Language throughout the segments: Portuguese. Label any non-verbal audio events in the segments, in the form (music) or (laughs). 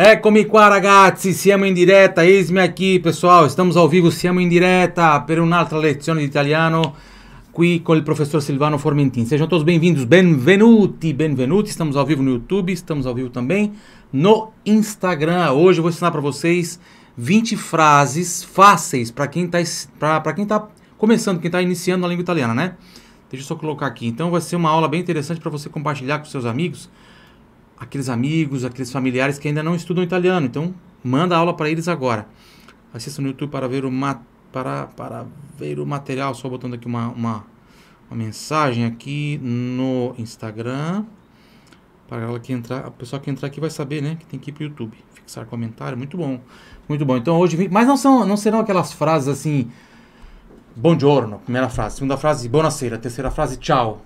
Eccomi qua ragazzi, siamo in diretta, esmi aqui pessoal, Estamos ao vivo, siamo in diretta per un'altra lezione di italiano qui con il professor Silvano Formentin. Sejam todos bem-vindos, benvenuti, benvenuti, estamos ao vivo no YouTube, estamos ao vivo também no Instagram. Hoje eu vou ensinar para vocês 20 frases fáceis para quem está para quem tá começando, quem está iniciando a língua italiana, né? Deixa eu só colocar aqui. Então vai ser uma aula bem interessante para você compartilhar com seus amigos aqueles amigos, aqueles familiares que ainda não estudam italiano. Então, manda aula para eles agora. Assista no YouTube para ver o ma para, para ver o material. Só botando aqui uma, uma, uma mensagem aqui no Instagram. Para ela que entrar, a pessoa que entrar aqui vai saber, né? Que tem que ir para o YouTube. Fixar comentário. Muito bom. Muito bom. Então hoje. Mas não, são, não serão aquelas frases assim. Bom giorno, primeira frase. Segunda frase, buonasera. Terceira frase, tchau.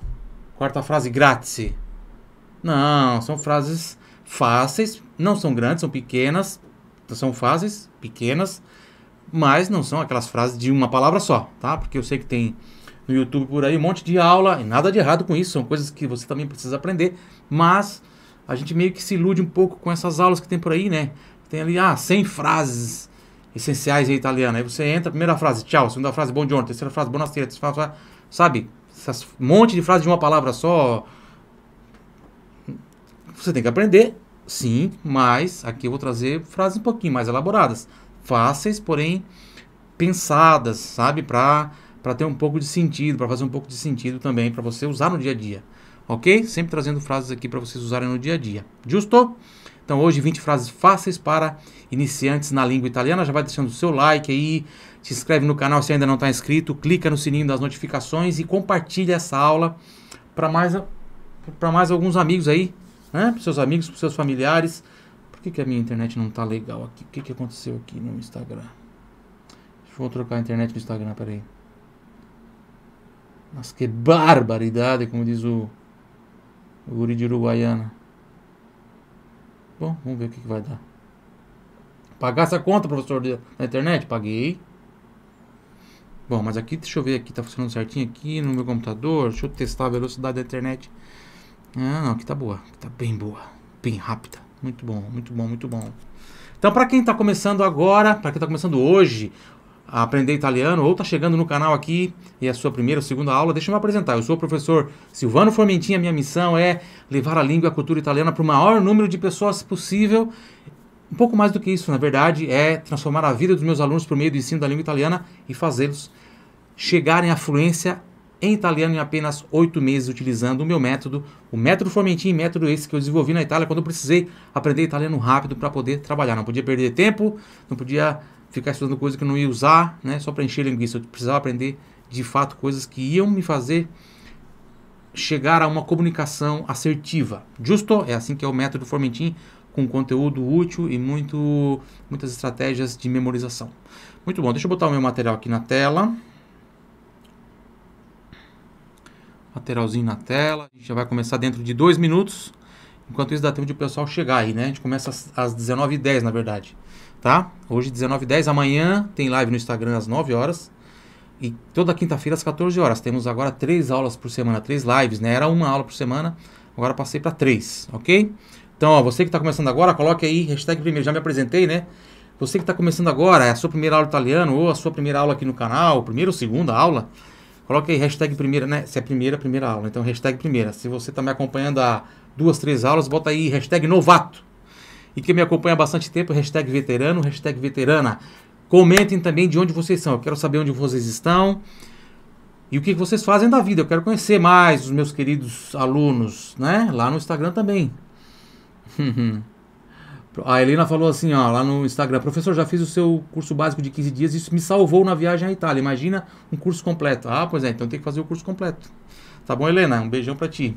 Quarta frase, grazie. Não, são frases fáceis, não são grandes, são pequenas, são frases pequenas, mas não são aquelas frases de uma palavra só, tá? Porque eu sei que tem no YouTube por aí um monte de aula, e nada de errado com isso, são coisas que você também precisa aprender, mas a gente meio que se ilude um pouco com essas aulas que tem por aí, né? Tem ali, ah, 100 frases essenciais em italiano. Aí você entra, primeira frase, tchau, segunda frase, bom dia. terceira frase, buonasera, terceira frase, sabe? um monte de frases de uma palavra só, você tem que aprender, sim, mas aqui eu vou trazer frases um pouquinho mais elaboradas, fáceis, porém pensadas, sabe, para para ter um pouco de sentido, para fazer um pouco de sentido também para você usar no dia a dia. OK? Sempre trazendo frases aqui para vocês usarem no dia a dia. Justo? Então, hoje 20 frases fáceis para iniciantes na língua italiana. Já vai deixando o seu like aí, se inscreve no canal se ainda não está inscrito, clica no sininho das notificações e compartilha essa aula para mais para mais alguns amigos aí né? Para seus amigos, para seus familiares. Por que, que a minha internet não tá legal aqui? O que, que aconteceu aqui no Instagram? Deixa eu trocar a internet do Instagram, peraí. Nossa, que barbaridade, como diz o, o guri de Uruguaiana. Bom, vamos ver o que, que vai dar. Pagar essa conta, professor, na internet? Paguei. Bom, mas aqui, deixa eu ver aqui, tá funcionando certinho aqui no meu computador. Deixa eu testar a velocidade da internet. Ah, não, aqui tá boa. Aqui tá bem boa. Bem rápida. Muito bom, muito bom, muito bom. Então, para quem tá começando agora, para quem tá começando hoje a aprender italiano ou tá chegando no canal aqui e é a sua primeira ou segunda aula, deixa eu me apresentar. Eu sou o professor Silvano Formentin. A minha missão é levar a língua e a cultura italiana para o maior número de pessoas possível. Um pouco mais do que isso, na verdade, é transformar a vida dos meus alunos por meio do ensino da língua italiana e fazê-los chegarem à fluência em italiano em apenas oito meses utilizando o meu método, o método Formentini, método esse que eu desenvolvi na Itália quando eu precisei aprender italiano rápido para poder trabalhar. Não podia perder tempo, não podia ficar estudando coisas que eu não ia usar, né, só para encher linguiça. Eu precisava aprender de fato coisas que iam me fazer chegar a uma comunicação assertiva. Justo? É assim que é o método Formentin, com conteúdo útil e muito, muitas estratégias de memorização. Muito bom, deixa eu botar o meu material aqui na tela. Lateralzinho na tela. A gente já vai começar dentro de dois minutos. Enquanto isso dá tempo de o pessoal chegar aí, né? A gente começa às, 19h10, na verdade. Tá? Hoje 19h10, amanhã tem live no Instagram às 9 horas. E toda quinta-feira às 14 horas. Temos agora três aulas por semana, três lives, né? Era uma aula por semana, agora passei para três, ok? Então, ó, você que está começando agora, coloque aí, hashtag primeiro, já me apresentei, né? Você que está começando agora, é a sua primeira aula italiano ou a sua primeira aula aqui no canal, primeira ou segunda aula, Coloque aí hashtag primeira, né? Se é primeira, primeira aula. Então, hashtag primeira. Se você está me acompanhando há duas, três aulas, bota aí hashtag novato. E quem me acompanha há bastante tempo, hashtag veterano, hashtag veterana. Comentem também de onde vocês são. Eu quero saber onde vocês estão e o que vocês fazem da vida. Eu quero conhecer mais os meus queridos alunos, né? Lá no Instagram também. (laughs) A Helena falou assim, ó, lá no Instagram, professor, já fiz o seu curso básico de 15 dias, isso me salvou na viagem à Itália. Imagina um curso completo. Ah, pois é, então tem que fazer o curso completo. Tá bom, Helena? Um beijão para ti.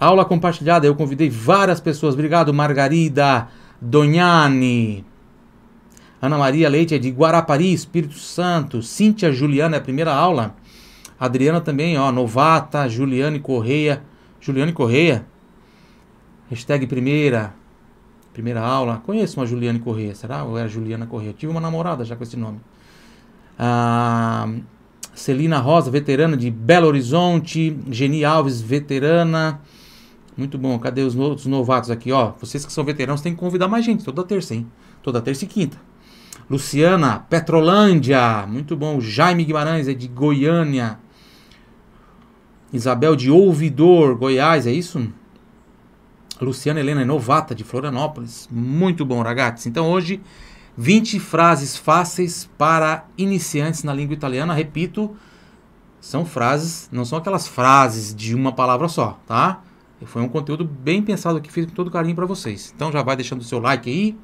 Aula compartilhada, eu convidei várias pessoas. Obrigado, Margarida Donhani. Ana Maria Leite é de Guarapari, Espírito Santo. Cíntia Juliana é a primeira aula. Adriana também, ó, novata. Juliane Correia. Juliane Correia. Hashtag primeira primeira aula. Conheço uma Juliane Corrêa, será? Ou era Juliana Corrêa? Tive uma namorada já com esse nome. Ah, Celina Rosa, veterana de Belo Horizonte. Geni Alves, veterana. Muito bom. Cadê os novatos aqui? Ó, vocês que são veteranos têm que convidar mais gente. Toda terça, hein? Toda terça e quinta. Luciana, Petrolândia. Muito bom. Jaime Guimarães é de Goiânia. Isabel de Ouvidor, Goiás, é isso? Luciana Helena é novata de Florianópolis. Muito bom, ragazzi. Então hoje, 20 frases fáceis para iniciantes na língua italiana. Repito, são frases, não são aquelas frases de uma palavra só, tá? Foi um conteúdo bem pensado que fiz com todo carinho para vocês. Então já vai deixando o seu like aí,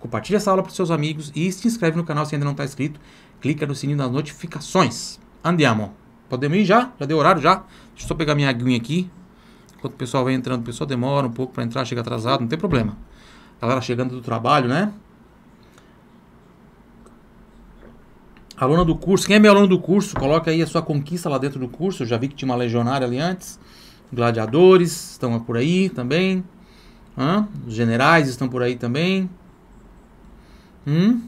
compartilha essa aula para seus amigos e se inscreve no canal se ainda não está inscrito. Clica no sininho das notificações. Andiamo. Podemos ir já? Já deu horário já? Deixa eu só pegar minha aguinha aqui. Enquanto o pessoal vem entrando, o pessoal demora um pouco para entrar, chega atrasado, não tem problema. A galera chegando do trabalho, né? Aluna do curso, quem é meu aluno do curso, coloca aí a sua conquista lá dentro do curso. Eu já vi que tinha uma legionária ali antes. Gladiadores estão por aí também. Hã? Os generais estão por aí também. Hum?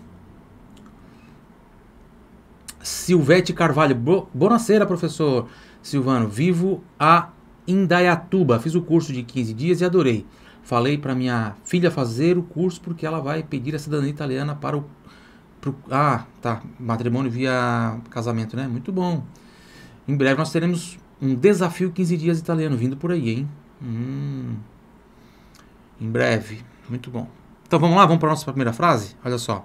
Silvete Carvalho. Bo Boa professor Silvano. Vivo a Indaiatuba. Fiz o curso de 15 dias e adorei. Falei para minha filha fazer o curso porque ela vai pedir a cidadania italiana para o. Pro, ah, tá. Matrimônio via casamento, né? Muito bom. Em breve nós teremos um desafio 15 dias italiano vindo por aí, hein? Hum, em breve. Muito bom. Então vamos lá, vamos para a nossa primeira frase? Olha só.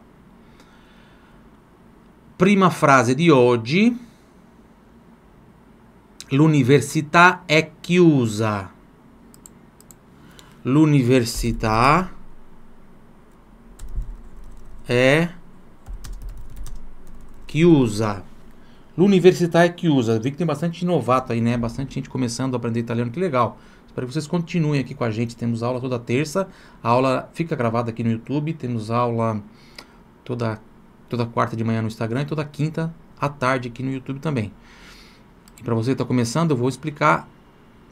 Prima frase de hoje. L'università è chiusa. L'università è chiusa. L'università é chiusa. Vi que tem bastante novato aí, né? Bastante gente começando a aprender italiano, que legal. Espero que vocês continuem aqui com a gente. Temos aula toda terça. A aula fica gravada aqui no YouTube. Temos aula toda, toda quarta de manhã no Instagram e toda quinta à tarde aqui no YouTube também. Para você que está começando, eu vou explicar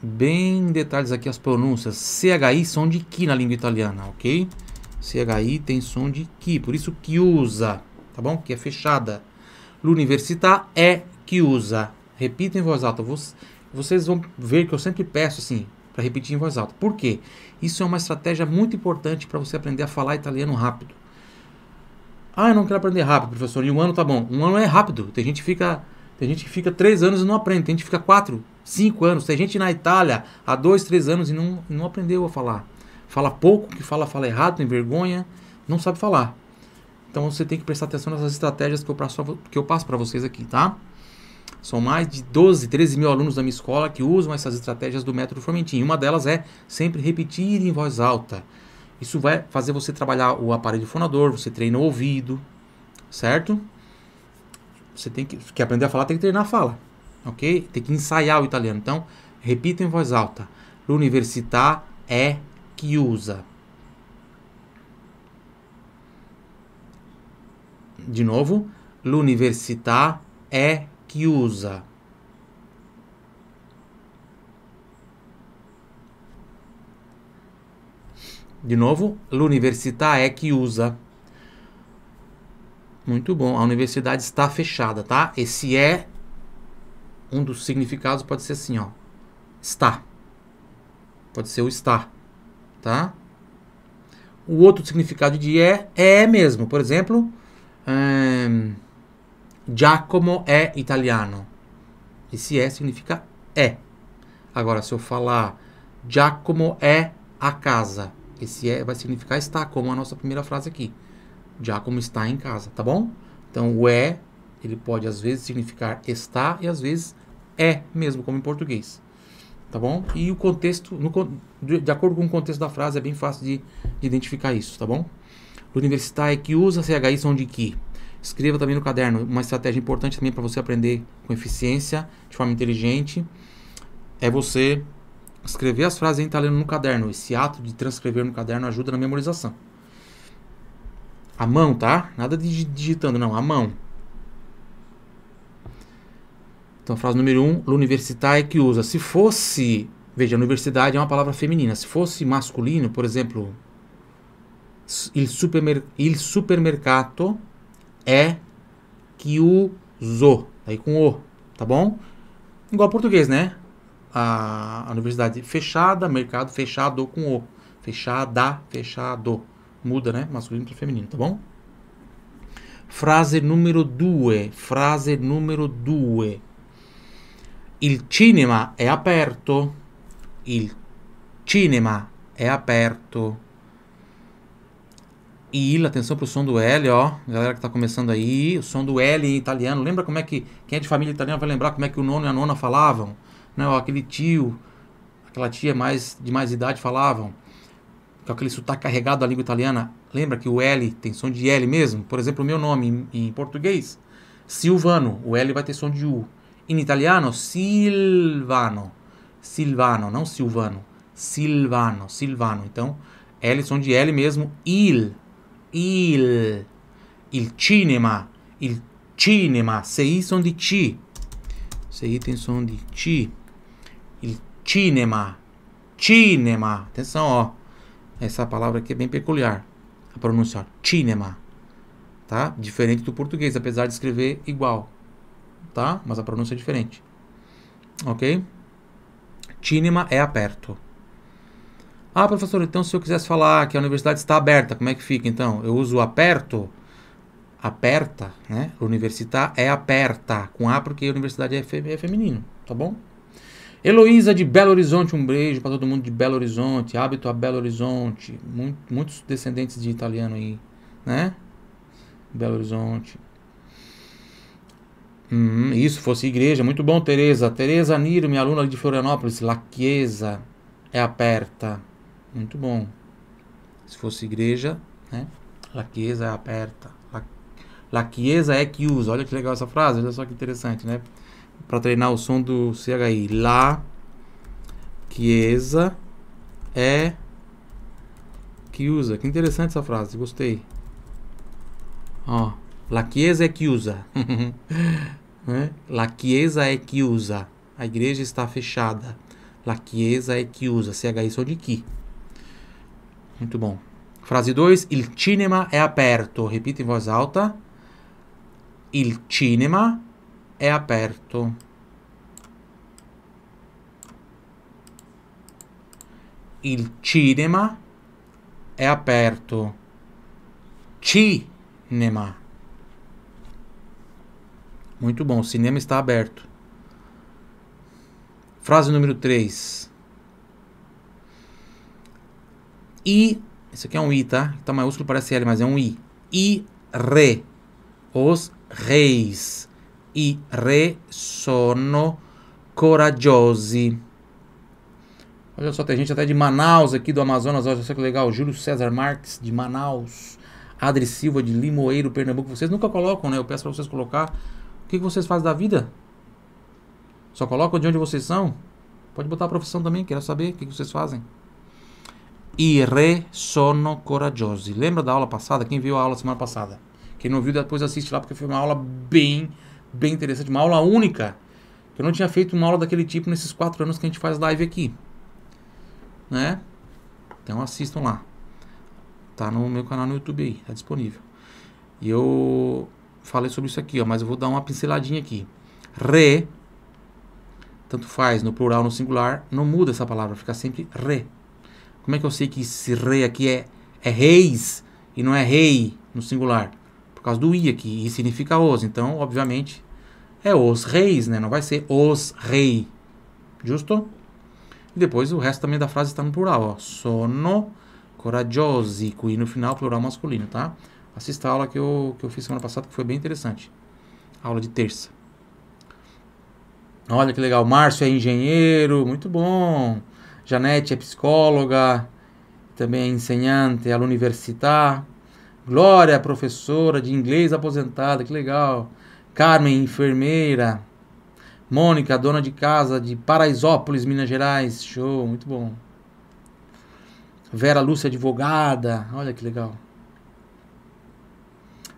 bem em detalhes aqui as pronúncias. CHI, som de Ki na língua italiana, ok? CHI tem som de Ki, por isso Chiusa, tá bom? Que é fechada. L'università é Chiusa. Repita em voz alta. Vocês vão ver que eu sempre peço assim, para repetir em voz alta. Por quê? Isso é uma estratégia muito importante para você aprender a falar italiano rápido. Ah, eu não quero aprender rápido, professor. E um ano tá bom. Um ano é rápido. Tem gente que fica tem gente que fica três anos e não aprende. Tem gente que fica quatro, cinco anos. Tem gente na Itália há dois, três anos e não, não aprendeu a falar. Fala pouco, que fala, fala errado, tem vergonha, não sabe falar. Então você tem que prestar atenção nessas estratégias que eu passo, que eu passo para vocês aqui, tá? São mais de 12, 13 mil alunos da minha escola que usam essas estratégias do método Formentinho. Uma delas é sempre repetir em voz alta. Isso vai fazer você trabalhar o aparelho fonador, você treina o ouvido, certo? você tem que, que aprender a falar, tem que treinar a fala, ok? Tem que ensaiar o italiano. Então, repita em voz alta. L'università è chiusa. De novo, l'università è chiusa. De novo, l'università è chiusa. Muito bom. A universidade está fechada, tá? Esse é um dos significados pode ser assim, ó. Está. Pode ser o está, tá? O outro significado de é é mesmo. Por exemplo, ehm, Giacomo é italiano. Esse é significa é. Agora, se eu falar Giacomo é a casa, esse é vai significar está, como a nossa primeira frase aqui já como está em casa, tá bom? Então o é, ele pode às vezes significar está e às vezes é mesmo, como em português. Tá bom? E o contexto, no, de, de acordo com o contexto da frase, é bem fácil de, de identificar isso, tá bom? Universitário que usa CHI são de que? Escreva também no caderno uma estratégia importante também para você aprender com eficiência, de forma inteligente. É você escrever as frases em italiano no caderno. Esse ato de transcrever no caderno ajuda na memorização. A mão, tá? Nada de digitando, não. A mão. Então, frase número 1, um, l'università que usa. Se fosse, veja, universidade é uma palavra feminina. Se fosse masculino, por exemplo, il, supermer, il supermercato é que usou. Aí com o, tá bom? Igual ao português, né? A, a universidade fechada, mercado fechado com o. Fechada, fechado. Muda, né? Masculino para feminino, tá bom? Frase número 2. Frase número 2. Il cinema è aperto. Il cinema è aperto. Il, atenção pro som do L, ó. Galera que tá começando aí, o som do L em italiano. Lembra como é que. Quem é de família italiana vai lembrar como é que o nono e a nona falavam? não né, aquele tio, aquela tia mais de mais idade falavam é aquele sotaque carregado da língua italiana, lembra que o L tem som de L mesmo? Por exemplo, o meu nome em, em português, Silvano, o L vai ter som de U. Em italiano, Silvano, Silvano, não Silvano, Silvano, Silvano. Então, L som de L mesmo, il, il, il cinema, il cinema, CI som de ti, CI tem som de ti, il cinema, cinema, atenção ó, essa palavra aqui é bem peculiar a pronúncia Cinema. Tá? Diferente do português, apesar de escrever igual. Tá? Mas a pronúncia é diferente. Ok? Cinema é aperto. Ah, professor, então se eu quisesse falar que a universidade está aberta, como é que fica então? Eu uso aperto, aperta, né? Universitar é aperta, com A porque a universidade é, fe é feminino, tá bom? Heloísa de Belo Horizonte, um beijo para todo mundo de Belo Horizonte, hábito a Belo Horizonte. Muito, muitos descendentes de italiano aí, né? Belo Horizonte. Hum, isso, fosse igreja. Muito bom, Tereza. Tereza Niro, minha aluna de Florianópolis. La Chiesa é aperta. Muito bom. Se fosse igreja, né? La Chiesa é aperta. La, La Chiesa é que usa. Olha que legal essa frase. Olha só que interessante, né? para treinar o som do CHI. Lá, Chiesa, é, Chiusa. Que interessante essa frase, gostei. Ó, La Chiesa é Chiusa. (laughs) né? La Chiesa é Chiusa. A igreja está fechada. La Chiesa é Chiusa. CHI só de Chi. Muito bom. Frase 2. Il cinema é aperto. Repita em voz alta. Il cinema è é aperto. Il cinema è é aperto. Cinema. Muito bom, o cinema está aberto. Frase número 3. I, isso aqui é um I, tá? Tá maiúsculo, parece L, mas é um I. I, re. Os reis i re sono corajosi. Olha só, tem gente até de Manaus aqui do Amazonas, olha só que legal. Júlio César Marques de Manaus. Adri Silva de Limoeiro, Pernambuco. Vocês nunca colocam, né? Eu peço para vocês colocar. O que, vocês fazem da vida? Só colocam de onde vocês são? Pode botar a profissão também, quero saber o que, vocês fazem. E re sono corajosi. Lembra da aula passada? Quem viu a aula semana passada? Quem não viu, depois assiste lá, porque foi uma aula bem bem interessante, uma aula única. Eu não tinha feito uma aula daquele tipo nesses quatro anos que a gente faz live aqui. Né? Então assistam lá. Tá no meu canal no YouTube aí, tá disponível. E eu falei sobre isso aqui, ó, mas eu vou dar uma pinceladinha aqui. Re, tanto faz no plural, no singular, não muda essa palavra, fica sempre re. Como é que eu sei que esse re aqui é, é reis e não é rei no singular? Por causa do i aqui, e significa os. Então, obviamente, é os reis, né? Não vai ser os rei. Justo? E depois o resto também da frase está no plural, ó. Sono corajosi, E no final, plural masculino, tá? Assista a aula que eu, que eu fiz semana passada, que foi bem interessante. Aula de terça. Olha que legal. Márcio é engenheiro, muito bom. Janete é psicóloga, também é ensinante à universidade. Glória, professora de inglês aposentada, que legal. Carmen, enfermeira. Mônica, dona de casa de Paraisópolis, Minas Gerais. Show, muito bom. Vera Lúcia, advogada. Olha que legal.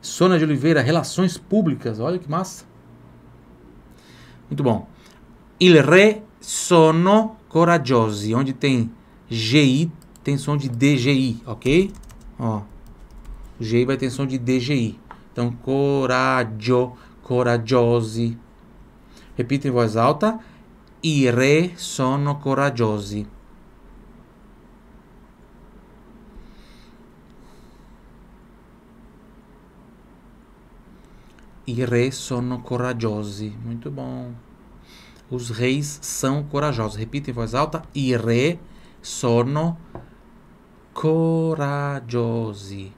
Sônia de Oliveira, relações públicas. Olha que massa. Muito bom. Il re sono coraggiosi, onde tem GI, tem som de DGI, ok? Ó. GI vai ter som de DGI. Então, coraggio coraggiosi. Repita em voz alta. I re sono coraggiosi. I re sono coraggiosi. Muito bom. Os reis são corajosos. Repita em voz alta. I re sono coraggiosi.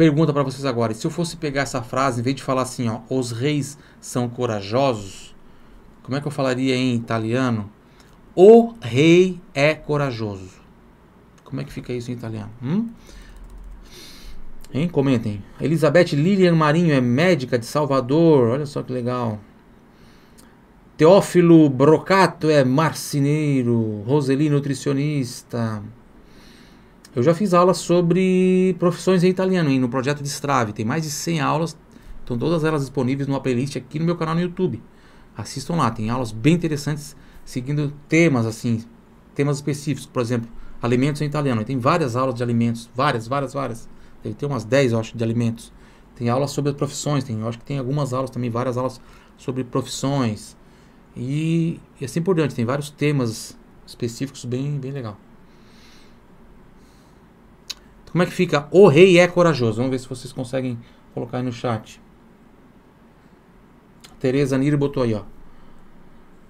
Pergunta para vocês agora, se eu fosse pegar essa frase, em vez de falar assim, ó, os reis são corajosos, como é que eu falaria em italiano? O rei é corajoso. Como é que fica isso em italiano? Hum? Hein? Comentem. Elizabeth Lilian Marinho é médica de Salvador. Olha só que legal. Teófilo Brocato é marceneiro. Roseli, nutricionista. Eu já fiz aulas sobre profissões em italiano, hein, no projeto de Strave. Tem mais de 100 aulas, estão todas elas disponíveis numa playlist aqui no meu canal no YouTube. Assistam lá, tem aulas bem interessantes seguindo temas assim, temas específicos, por exemplo, alimentos em italiano. Tem várias aulas de alimentos, várias, várias, várias. Deve ter umas 10, eu acho, de alimentos. Tem aulas sobre profissões, tem, eu acho que tem algumas aulas também, várias aulas sobre profissões. E, e assim por diante, tem vários temas específicos bem, bem legal. Como é que fica? O rei é corajoso. Vamos ver se vocês conseguem colocar aí no chat. Tereza Nir botou aí, ó.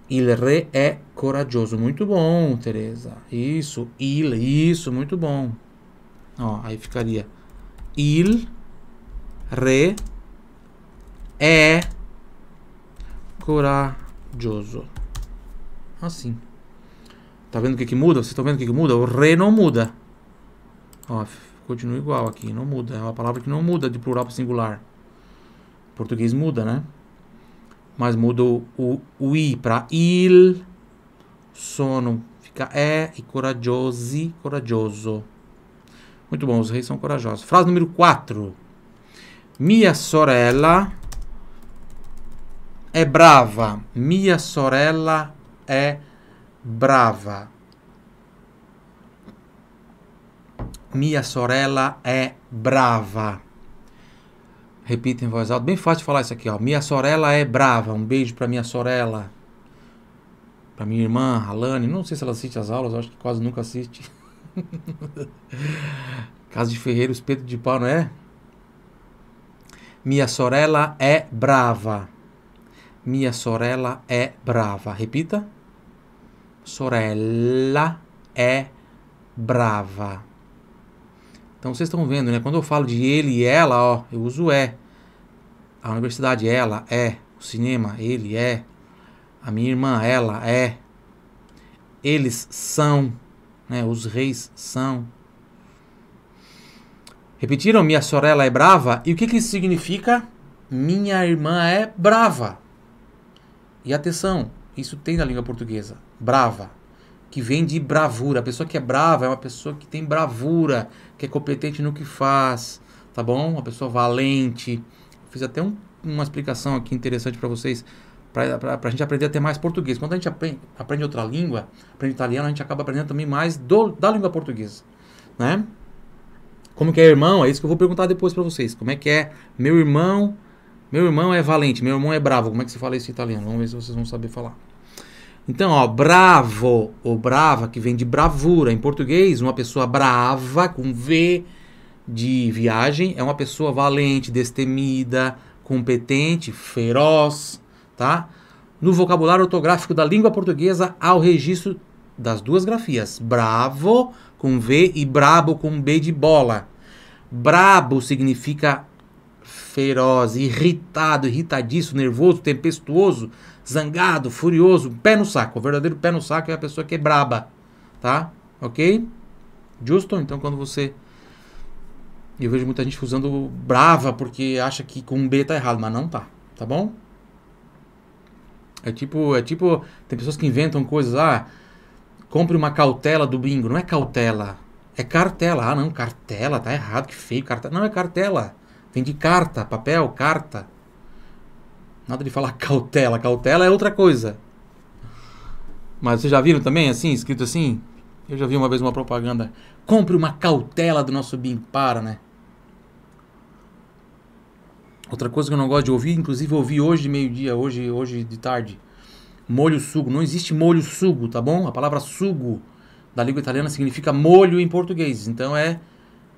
Il re é corajoso. Muito bom, Tereza. Isso, il, isso, muito bom. Ó, aí ficaria. Il re é corajoso. Assim. Tá vendo o que, que muda? Vocês estão vendo o que, que muda? O re não muda. Ó, continua igual aqui, não muda. É uma palavra que não muda de plural para singular. O português muda, né? Mas muda o, o, i para il, sono fica é e corajosi, corajoso. Muito bom, os reis são corajosos. Frase número 4. Minha sorella é brava. Minha sorella é brava. Minha sorella é brava. Repita em voz alta. Bem fácil de falar isso aqui, ó. Minha sorella é brava. Um beijo para minha sorella. Para minha irmã, Alane. Não sei se ela assiste as aulas, acho que quase nunca assiste. (laughs) Casa de Ferreiro, espeto de Pau, não é? Minha sorella é brava. Minha sorella é brava. Repita. Sorella é brava. Então vocês estão vendo, né? Quando eu falo de ele e ela, ó, eu uso é. A universidade, ela é. O cinema, ele é. A minha irmã, ela é. Eles são, né? Os reis são. Repetiram? Minha sorella é brava. E o que, que isso significa? Minha irmã é brava. E atenção, isso tem na língua portuguesa. Brava que vem de bravura. A pessoa que é brava é uma pessoa que tem bravura, que é competente no que faz, tá bom? Uma pessoa valente. Fiz até um, uma explicação aqui interessante para vocês, para a gente aprender até mais português. Quando a gente aprende, aprende, outra língua, aprende italiano, a gente acaba aprendendo também mais do, da língua portuguesa, né? Como que é irmão? É isso que eu vou perguntar depois para vocês. Como é que é meu irmão? Meu irmão é valente, meu irmão é bravo. Como é que se fala isso em italiano? Vamos ver se vocês vão saber falar. Então, ó, bravo ou brava, que vem de bravura. Em português, uma pessoa brava, com V de viagem, é uma pessoa valente, destemida, competente, feroz, tá? No vocabulário ortográfico da língua portuguesa, há o registro das duas grafias, bravo com V e brabo com B de bola. Brabo significa feroz, irritado, irritadiço, nervoso, tempestuoso, zangado, furioso, pé no saco. O verdadeiro pé no saco é a pessoa que é braba, tá? Ok? Justo? Então, quando você. Eu vejo muita gente usando brava porque acha que com B tá errado, mas não tá, tá bom? É tipo, é tipo, tem pessoas que inventam coisas, ah, compre uma cautela do bingo, não é cautela, é cartela. Ah, não, cartela, tá errado, que feio, cartela. Não é cartela. Vem de carta, papel, carta. Nada de falar (laughs) cautela. Cautela é outra coisa. Mas vocês já viram também, assim, escrito assim? Eu já vi uma vez uma propaganda. Compre uma cautela do nosso BIM para, né? Outra coisa que eu não gosto de ouvir, inclusive ouvi hoje de meio-dia, hoje, hoje de tarde. Molho sugo. Não existe molho sugo, tá bom? A palavra sugo da língua italiana significa molho em português. Então é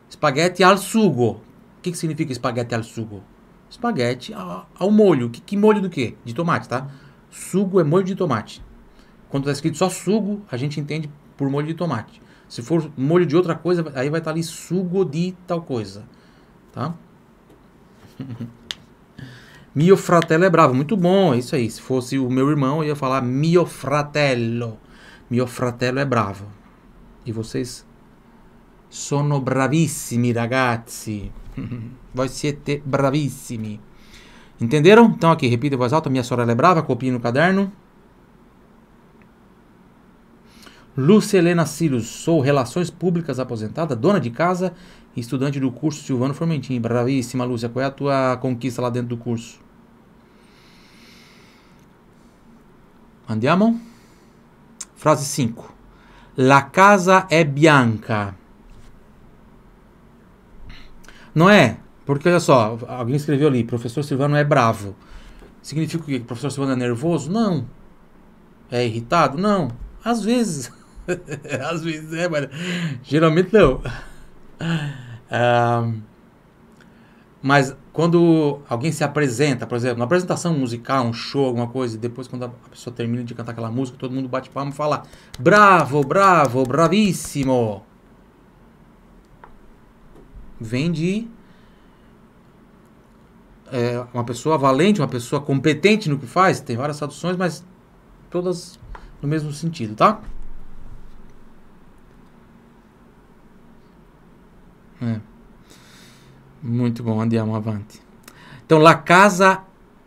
espaguete al sugo. O que, que significa espaguete al sugo? espaguete ao, ao molho. Que, que, molho do quê? De tomate, tá? Sugo é molho de tomate. Quando está escrito só sugo, a gente entende por molho de tomate. Se for molho de outra coisa, aí vai estar tá ali sugo de tal coisa, tá? (laughs) mio fratello é bravo, muito bom, é isso aí. Se fosse o meu irmão, eu ia falar mio fratello. Mio fratello é bravo. E vocês sono bravissimi, ragazzi. Vocês (laughs) siete bravissimi. Entenderam? Então aqui, repita em voz alta. Minha senhora é brava, copie no caderno. Lúcia Helena Cílios, sou Relações Públicas aposentada, dona de casa e estudante do curso Silvano Formentini. Bravíssima, Lúcia. Qual é a tua conquista lá dentro do curso? Andiamo? É, Frase 5. La casa é bianca. Não é? Porque olha só, alguém escreveu ali, professor Silvano é bravo. Significa o quê? Que o professor Silvano é nervoso? Não. É irritado? Não. Às vezes. (laughs) Às vezes é, mas geralmente não. (laughs) mas quando alguém se apresenta, por exemplo, uma apresentação musical, um show, alguma coisa, e depois quando a pessoa termina de cantar aquela música, todo mundo bate palma e fala: bravo, bravo, bravíssimo vem de é, uma pessoa valente, uma pessoa competente no que faz. Tem várias traduções, mas todas no mesmo sentido, tá? É. Muito bom, andiamo é avanti. Então, la casa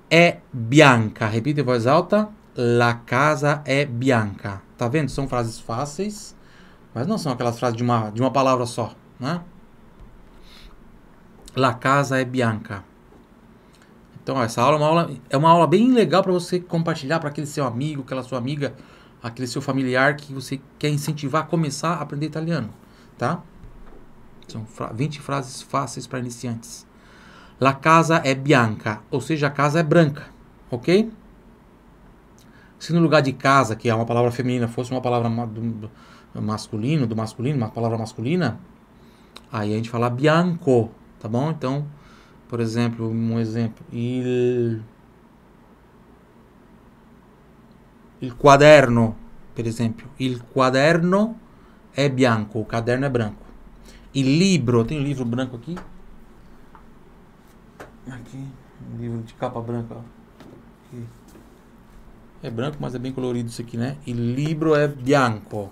é bianca. Repita em voz alta. La casa é bianca. Tá vendo? São frases fáceis, mas não são aquelas frases de uma, de uma palavra só, né? La Casa é Bianca. Então, ó, essa aula é uma aula, é uma aula bem legal para você compartilhar para aquele seu amigo, aquela sua amiga, aquele seu familiar que você quer incentivar a começar a aprender italiano, tá? São 20 frases fáceis para iniciantes. La casa é bianca, ou seja, a casa é branca, ok? Se no lugar de casa, que é uma palavra feminina, fosse uma palavra do masculino, do masculino, uma palavra masculina, aí a gente fala bianco, Tá bom? Então, por exemplo, um exemplo. Il, il quaderno, por exemplo Il quaderno é bianco. O caderno é branco. Il libro. Tem um livro branco aqui? Aqui. Um livro de capa branca. Aqui. É branco, mas é bem colorido isso aqui, né? Il libro é bianco.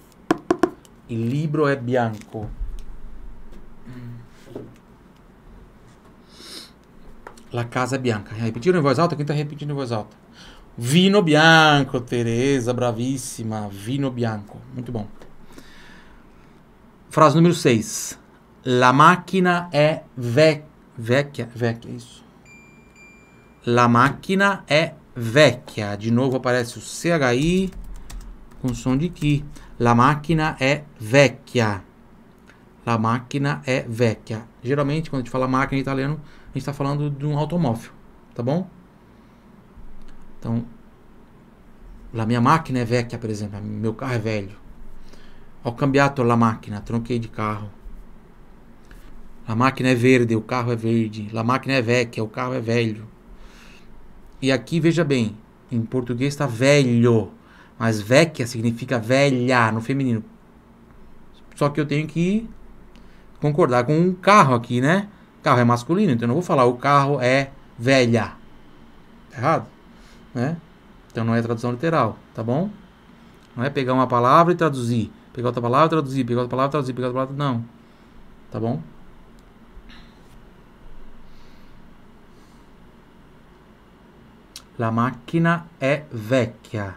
Il libro é bianco. La Casa Bianca. Repetiram em voz alta? Quem está repetindo em voz alta? Vino Bianco, Tereza, bravíssima. Vino Bianco. Muito bom. Frase número 6. La máquina é vecchia. vecchia. é isso. La máquina é vecchia. De novo aparece o CHI com som de que. La máquina é vecchia. La máquina é vecchia. Geralmente, quando a gente fala máquina em italiano, gente está falando de um automóvel, tá bom? Então, a minha máquina é vecchia, por exemplo, meu carro é velho. Ao cambiato la máquina, tronquei de carro. A máquina é verde, o carro é verde. A máquina é vecchia, o carro é velho. E aqui, veja bem, em português está velho, mas vecchia significa velha no feminino. Só que eu tenho que concordar com um carro aqui, né? Carro é masculino, então eu não vou falar o carro é velha. Tá errado? Né? Então não é tradução literal, tá bom? Não é pegar uma palavra e traduzir. Pegar outra palavra e traduzir, pegar outra palavra e traduzir, pegar outra palavra. Não. Tá bom? La máquina é vecchia.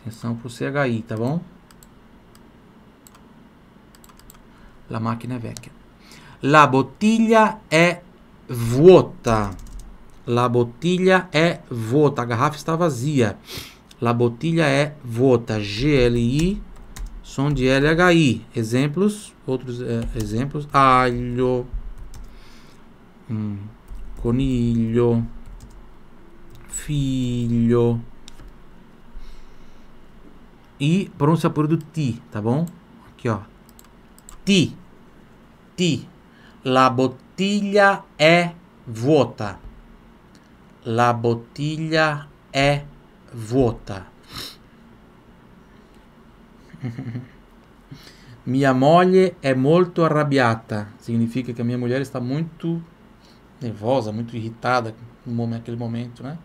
Atenção pro CHI, tá bom? La máquina é vecchia. La bottiglia é vuota. La bottiglia é vuota. A garrafa está vazia. La bottiglia é vuota. G-L-I, som de L-H-I. Exemplos, outros eh, exemplos. Alho, hum, filho. E pronúncia por do ti, tá bom? Aqui, ó. Ti. Ti. La bottiglia è vuota. La bottiglia è vuota. (laughs) Minha moglie é molto arrabbiata. Significa que a minha mulher está muito nervosa, muito irritada naquele momento, né?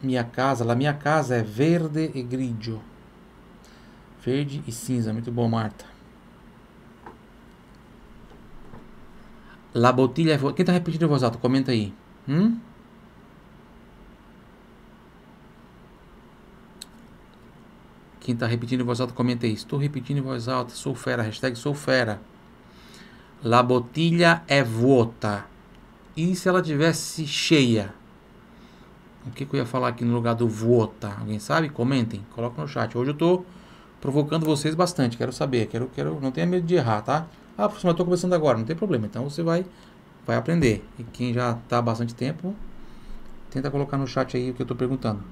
Minha casa, la minha casa é verde e grigio. Verde e cinza. Muito bom, Marta. La Botilla. É quem está repetindo em voz alta? Comenta aí. Hum? Quem está repetindo em voz alta, comenta aí. Estou repetindo em voz alta. Sou fera. Hashtag sou fera. La botilha é vuota. E se ela tivesse cheia? O que, que, eu ia falar aqui no lugar do vuota? Alguém sabe? Comentem. Coloca no chat. Hoje eu estou provocando vocês bastante. Quero saber. Quero, quero. Não tenha medo de errar, tá? Ah, professor, mas estou começando agora, não tem problema. Então você vai, vai aprender. E quem já está há bastante tempo, tenta colocar no chat aí o que eu estou perguntando.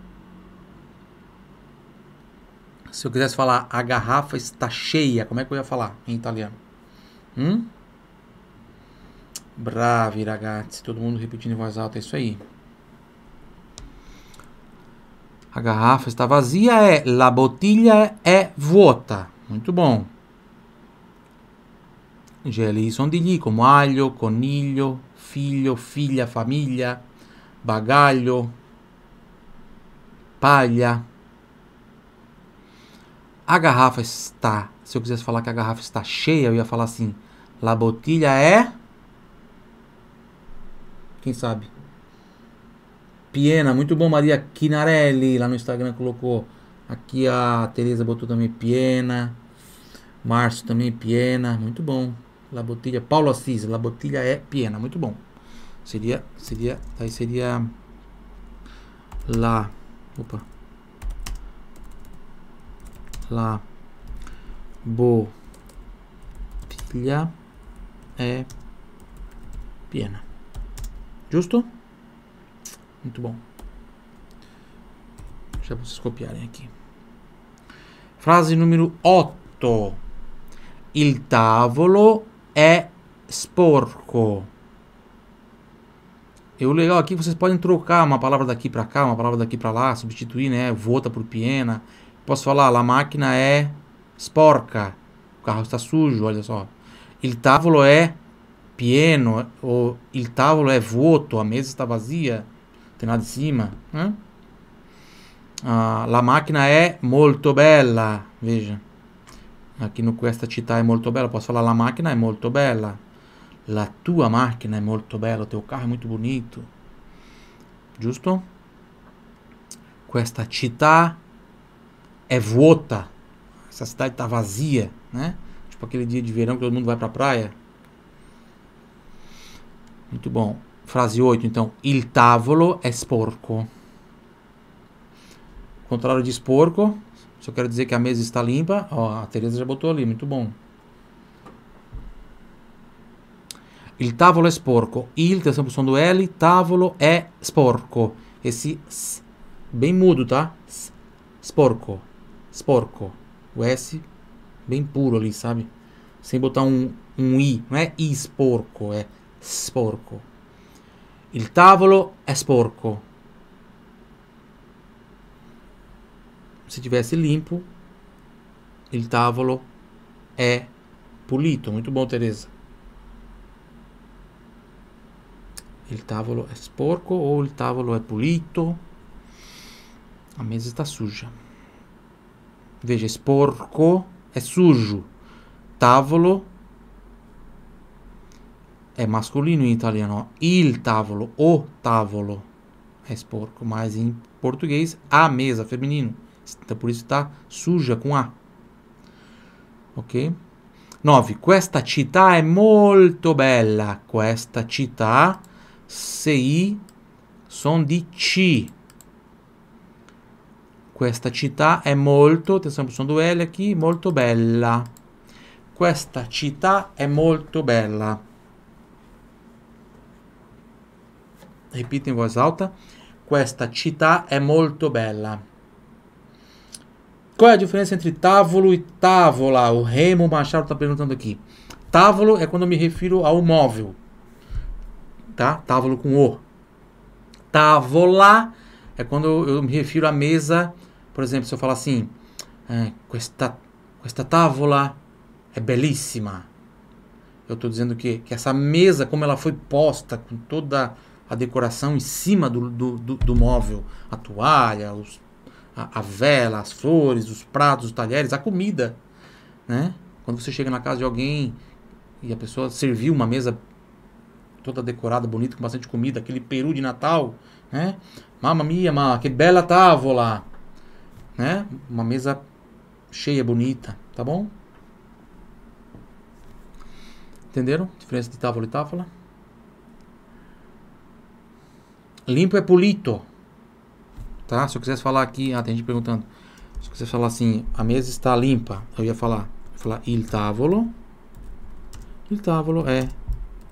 Se eu quisesse falar a garrafa está cheia, como é que eu ia falar em italiano? Hum? Bravi, ragazzi. Todo mundo repetindo em voz alta, é isso aí. A garrafa está vazia, é. La bottiglia é vuota. Muito bom geli sono di lì come aglio, coniglio, figlio, figlia, famiglia, bagaglio, palha. A garrafa está. Se eu quisesse falar que a garrafa está cheia, eu ia falar assim: La botilha é. Quem sabe? Piena, muito bom, Maria Quinarelli. Lá no Instagram colocou. Aqui a Tereza botou também Piena. Márcio também Piena. Muito bom. la bottiglia Paolo Assis la bottiglia è piena molto buono seria seria dai seria la opa, la bottiglia è piena giusto molto buono ce la posso scoppiare anche frase numero 8 il tavolo é esporco. E o legal aqui é que vocês podem trocar uma palavra daqui para cá, uma palavra daqui para lá, substituir, né? Vota por piena. Posso falar, a máquina é sporca. O carro está sujo, olha só. Il tavolo é pieno, ou il tavolo é voto? a mesa está vazia, não tem nada em cima. Né? Ah, la máquina é molto bella, veja. Anche questa città è molto bella. Posso falar, la macchina è molto bella. La tua macchina è molto bella. O teu carro è muito bonito. Giusto? Questa città è vuota. Essa cidade está vazia, né? Tipo aquele dia de verão que todo mundo vai pra praia. Muito bom. Frase 8, então. Il tavolo è sporco. contrário de sporco só quero dizer que a mesa está limpa. Ó, a Tereza já botou ali, muito bom. Il tavolo è sporco. Il, terceira posição do L, tavolo é sporco. Esse s, bem mudo, tá? S, sporco. Sporco. O S bem puro ali, sabe? Sem botar um, um I. Não é I sporco, é sporco. Il tavolo è sporco. se tivesse limpo, o tavolo é pulito. Muito bom, Teresa. O tavolo é esporco ou o tavolo é pulito? A mesa está suja. Veja, esporco é sujo. Tavolo é masculino em italiano. Il tavolo, o tavolo é esporco, mas em português a mesa feminino. Então, por isso está suja com A. Ok? 9. Questa città è molto bella. Questa città, se son di C. Questa città è molto, attenzione, sono due L qui, molto bella. Questa città è molto bella. Ripeto in voce alta. Questa città è molto bella. Qual é a diferença entre távolo e távola? O Remo Machado está perguntando aqui. Távolo é quando eu me refiro ao móvel. Tá? Távolo com O. Távola é quando eu me refiro à mesa. Por exemplo, se eu falar assim, é, esta questa, távola é belíssima. Eu estou dizendo que, que essa mesa, como ela foi posta com toda a decoração em cima do, do, do, do móvel, a toalha, os a, a vela, as flores, os pratos, os talheres, a comida, né? Quando você chega na casa de alguém e a pessoa serviu uma mesa toda decorada, bonita, com bastante comida, aquele peru de Natal, né? Mamma mia, ma, que bela tavola, né? Uma mesa cheia, bonita, tá bom? Entenderam? diferença de tábua e távola. Limpo é pulito Tá? Se eu quisesse falar aqui, ah, tem gente perguntando. Se eu quisesse falar assim, a mesa está limpa, eu ia falar, ia falar il tavolo. Il tavolo é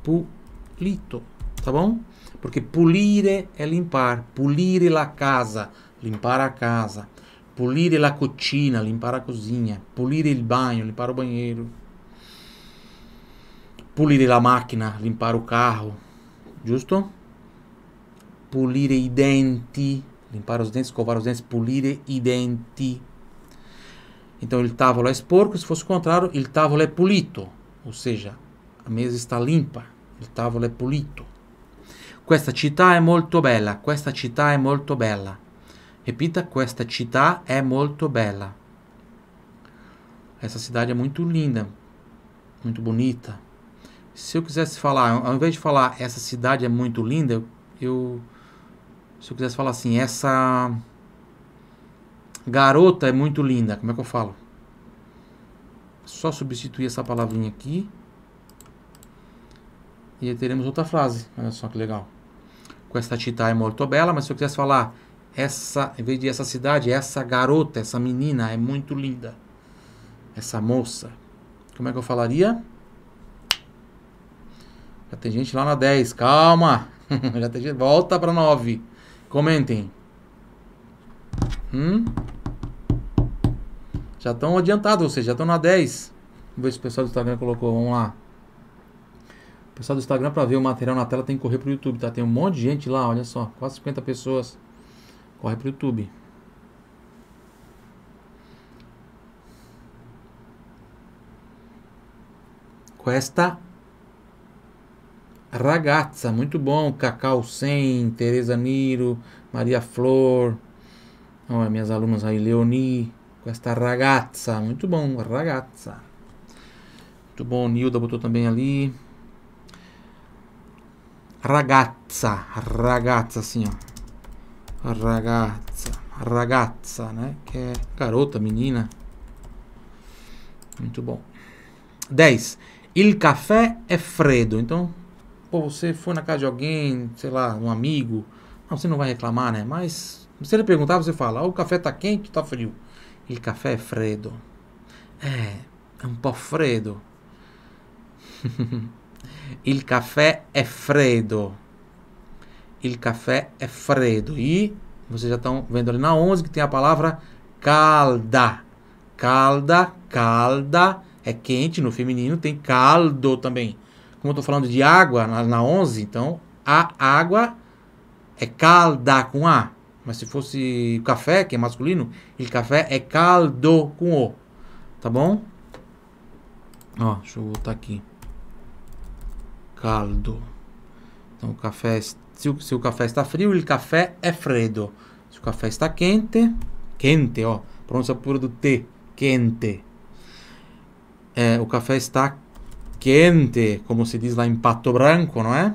pulito, tá bom? Porque pulire é limpar, pulire la casa, limpar a casa. Pulire la cucina, limpar a cozinha. Pulire il banho, limpar o banheiro. Pulire la máquina, limpar o carro. Justo? Pulire i denti, limpar os dentes, escovar os dentes, polir i denti. Então, il tavolo é esporco. se fosse o contrário, il tavolo é pulito, ou seja, a mesa está limpa, il tavolo é pulito. Questa città é molto bella, questa città é molto bella. Repita, questa città é molto bella. Essa cidade é muito linda, muito bonita. Se eu quisesse falar, ao invés de falar essa cidade é muito linda, eu, eu se eu quisesse falar assim, essa garota é muito linda, como é que eu falo? Só substituir essa palavrinha aqui. E aí teremos outra frase. Olha só que legal. Com esta città é muito bela, mas se eu quisesse falar essa, em vez de essa cidade, é essa garota, essa menina é muito linda. Essa moça. Como é que eu falaria? Já tem gente lá na 10. Calma. (laughs) Já tem gente. Volta para 9. Comentem. Hum? Já estão adiantados, ou seja, já estão na 10. Vamos ver se o pessoal do Instagram colocou. Vamos lá. O pessoal do Instagram, para ver o material na tela, tem que correr pro YouTube, tá? Tem um monte de gente lá, olha só. Quase 50 pessoas. Corre pro YouTube. Cuesta Ragazza, muito bom. Cacau Sem, Tereza Niro, Maria Flor. Olha, minhas alunas aí, Leoni, com esta ragazza. Muito bom, ragazza. Muito bom, Nilda botou também ali. Ragazza, ragazza, assim, ó. Ragazza, ragazza, né? Que é garota, menina. Muito bom. 10. Il café é fredo. Então, pô, você foi na casa de alguém, sei lá, um amigo. Não, você não vai reclamar, né? Mas se ele perguntar, você fala: oh, o café tá quente, tá frio. O café é Fredo. É, é um po' Fredo. (laughs) Il café é Fredo. Il café é Fredo. E vocês já estão vendo ali na 11 que tem a palavra calda. Calda, calda é quente no feminino, tem caldo também. Como eu estou falando de água na, na 11, então a água é calda com A. Mas se fosse café, que é masculino, o café é caldo com O. Tá bom? Ó, deixa eu voltar aqui. Caldo. Então, o café, se o, se o café está frio, o café é fredo. Se o café está quente, quente, ó. Pronúncia pura do T, quente. É, o café está quente, come si dice lá em Branco, no? é? Eh?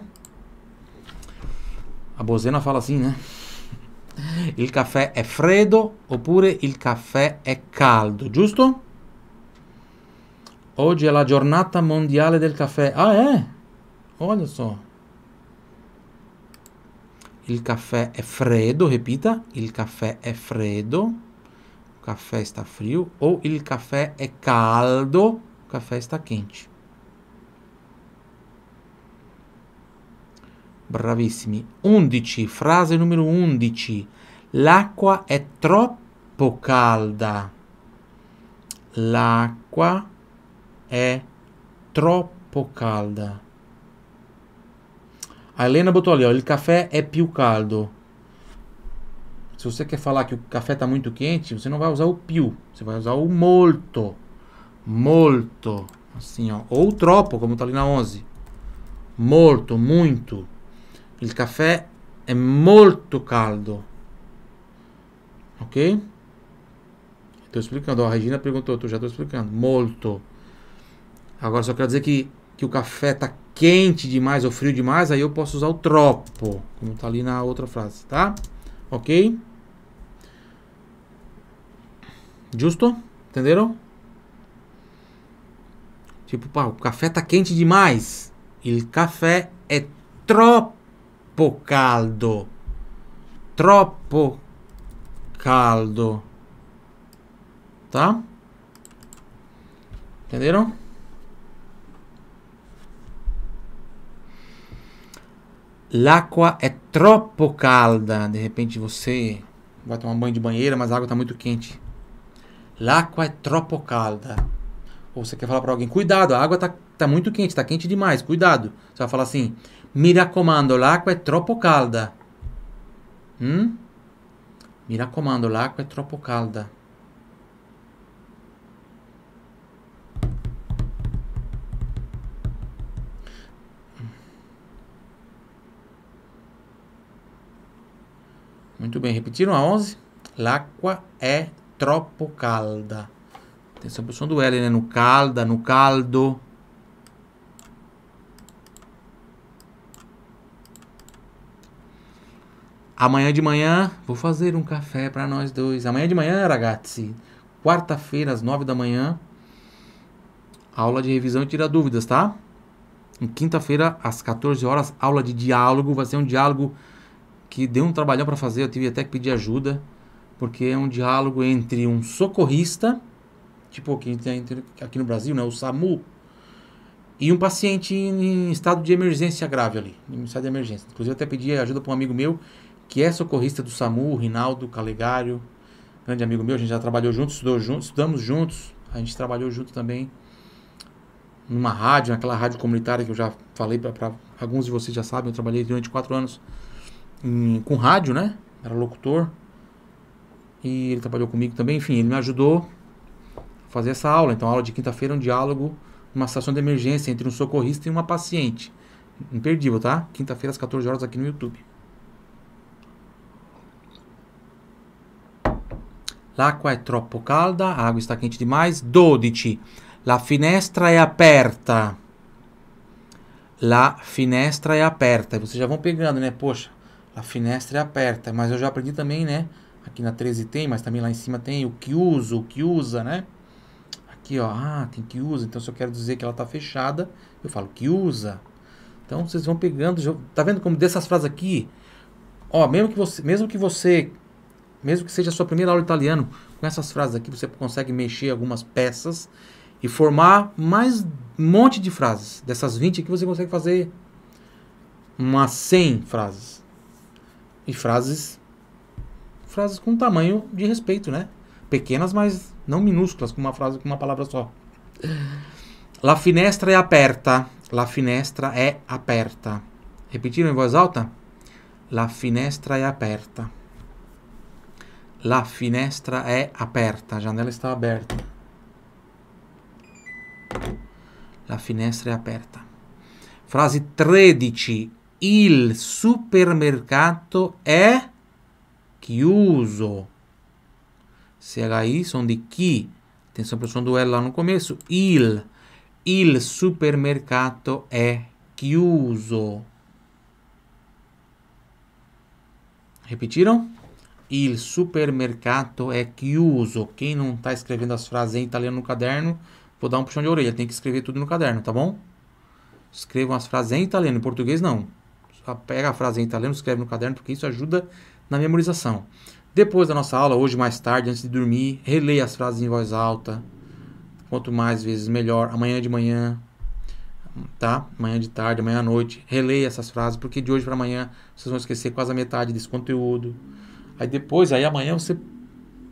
A Bozena fala assim, né? Eh? (laughs) Il caffè è freddo oppure il caffè è caldo, giusto? Oggi è la giornata mondiale del caffè. Ah, è? Olha só. Il caffè è freddo, repita. Il caffè è freddo. Il caffè sta frio. O il caffè è caldo. Il caffè sta quente. Bravissimi. 11, frase numero 11. L'acqua è troppo calda. L'acqua è troppo calda. A Elena Botoglio, oh, il café è più caldo. Se você quer falar que o café está muito quente, você não vai usar o più, você vai usar o molto. Molto. Assim, ó. Ou troppo, como está ali na 11. Molto, muito. il caffè è molto caldo. Ok? Estou explicando. a Regina perguntou, tu já estou explicando. Muito. Agora só quero dizer que, que o café tá quente demais ou frio demais, aí eu posso usar o tropo, como tá ali na outra frase, tá? Ok? Justo? Entenderam? Tipo, pá, o café tá quente demais. Il café é tropo troppo caldo, troppo caldo, tá? Entenderam? L'acqua é troppo calda. De repente você vai tomar banho de banheira, mas a água está muito quente. L'acqua é troppo calda. Ou você quer falar para alguém, cuidado, a água está tá muito quente, está quente demais, cuidado. Você vai falar assim, mi raccomando, l'acqua è troppo calda. Hum? Mi raccomando, l'acqua è troppo calda. Muito bem, repetiram a 11? L'acqua è troppo calda. Tem essa opção do L, né? No calda, no caldo. Amanhã de manhã, vou fazer um café para nós dois. Amanhã de manhã, ragazzi. Quarta-feira, às nove da manhã. Aula de revisão e tira dúvidas, tá? Em quinta-feira, às 14 horas, aula de diálogo. Vai ser um diálogo que deu um trabalhão para fazer. Eu tive até que pedir ajuda, porque é um diálogo entre um socorrista tipo, que tem aqui no Brasil, né? O SAMU. E um paciente em estado de emergência grave ali, em estado de emergência. Inclusive, eu até pedi ajuda para um amigo meu, que é socorrista do SAMU, Rinaldo Calegário, grande amigo meu, a gente já trabalhou juntos estudou juntos, estudamos juntos, a gente trabalhou junto também numa rádio, naquela rádio comunitária que eu já falei para alguns de vocês já sabem, eu trabalhei durante quatro anos em, com rádio, né? Era locutor. E ele trabalhou comigo também, enfim, ele me ajudou fazer essa aula. Então, a aula de quinta-feira é um diálogo uma situação de emergência entre um socorrista e uma paciente. Imperdível, tá? Quinta-feira às 14 horas aqui no YouTube. L'acqua è troppo calda, a água está quente demais. 12. La finestra è aperta. La finestra è aperta. Vocês já vão pegando, né? Poxa, a finestra é aperta. Mas eu já aprendi também, né? Aqui na 13 tem, mas também lá em cima tem o que usa, o que usa, né? Aqui, ó, ah, tem que usa. Então, se eu quero dizer que ela está fechada, eu falo que usa. Então, vocês vão pegando, já, tá vendo como dessas frases aqui? Ó, mesmo que você, mesmo que você, mesmo que seja a sua primeira aula de italiano, com essas frases aqui você consegue mexer algumas peças e formar mais um monte de frases. Dessas 20 aqui você consegue fazer umas 100 frases. E frases frases com tamanho de respeito, né? Pequenas, mas Não minúsculas, com uma frase, com uma palavra só. La finestra è aperta. La finestra è aperta. Repetiram in voz alta? La finestra è aperta. La finestra è aperta. A janela está aberta. La finestra è aperta. Frase 13. Il supermercato è chiuso. CHI, são de que, atenção para o som do L lá no começo, il, il supermercato é chiuso. Repetiram? Il supermercato è chiuso. Quem não está escrevendo as frases tá em italiano no caderno, vou dar um puxão de orelha. Tem que escrever tudo no caderno, tá bom? Escrevam as frases em italiano. Tá em português, não. Só pega a frase em italiano, tá escreve no caderno, porque isso ajuda na memorização. Depois da nossa aula, hoje mais tarde, antes de dormir, releia as frases em voz alta. Quanto mais vezes, melhor. Amanhã de manhã, tá? Amanhã de tarde, amanhã à noite. Releia essas frases, porque de hoje para amanhã vocês vão esquecer quase a metade desse conteúdo. Aí depois, aí amanhã você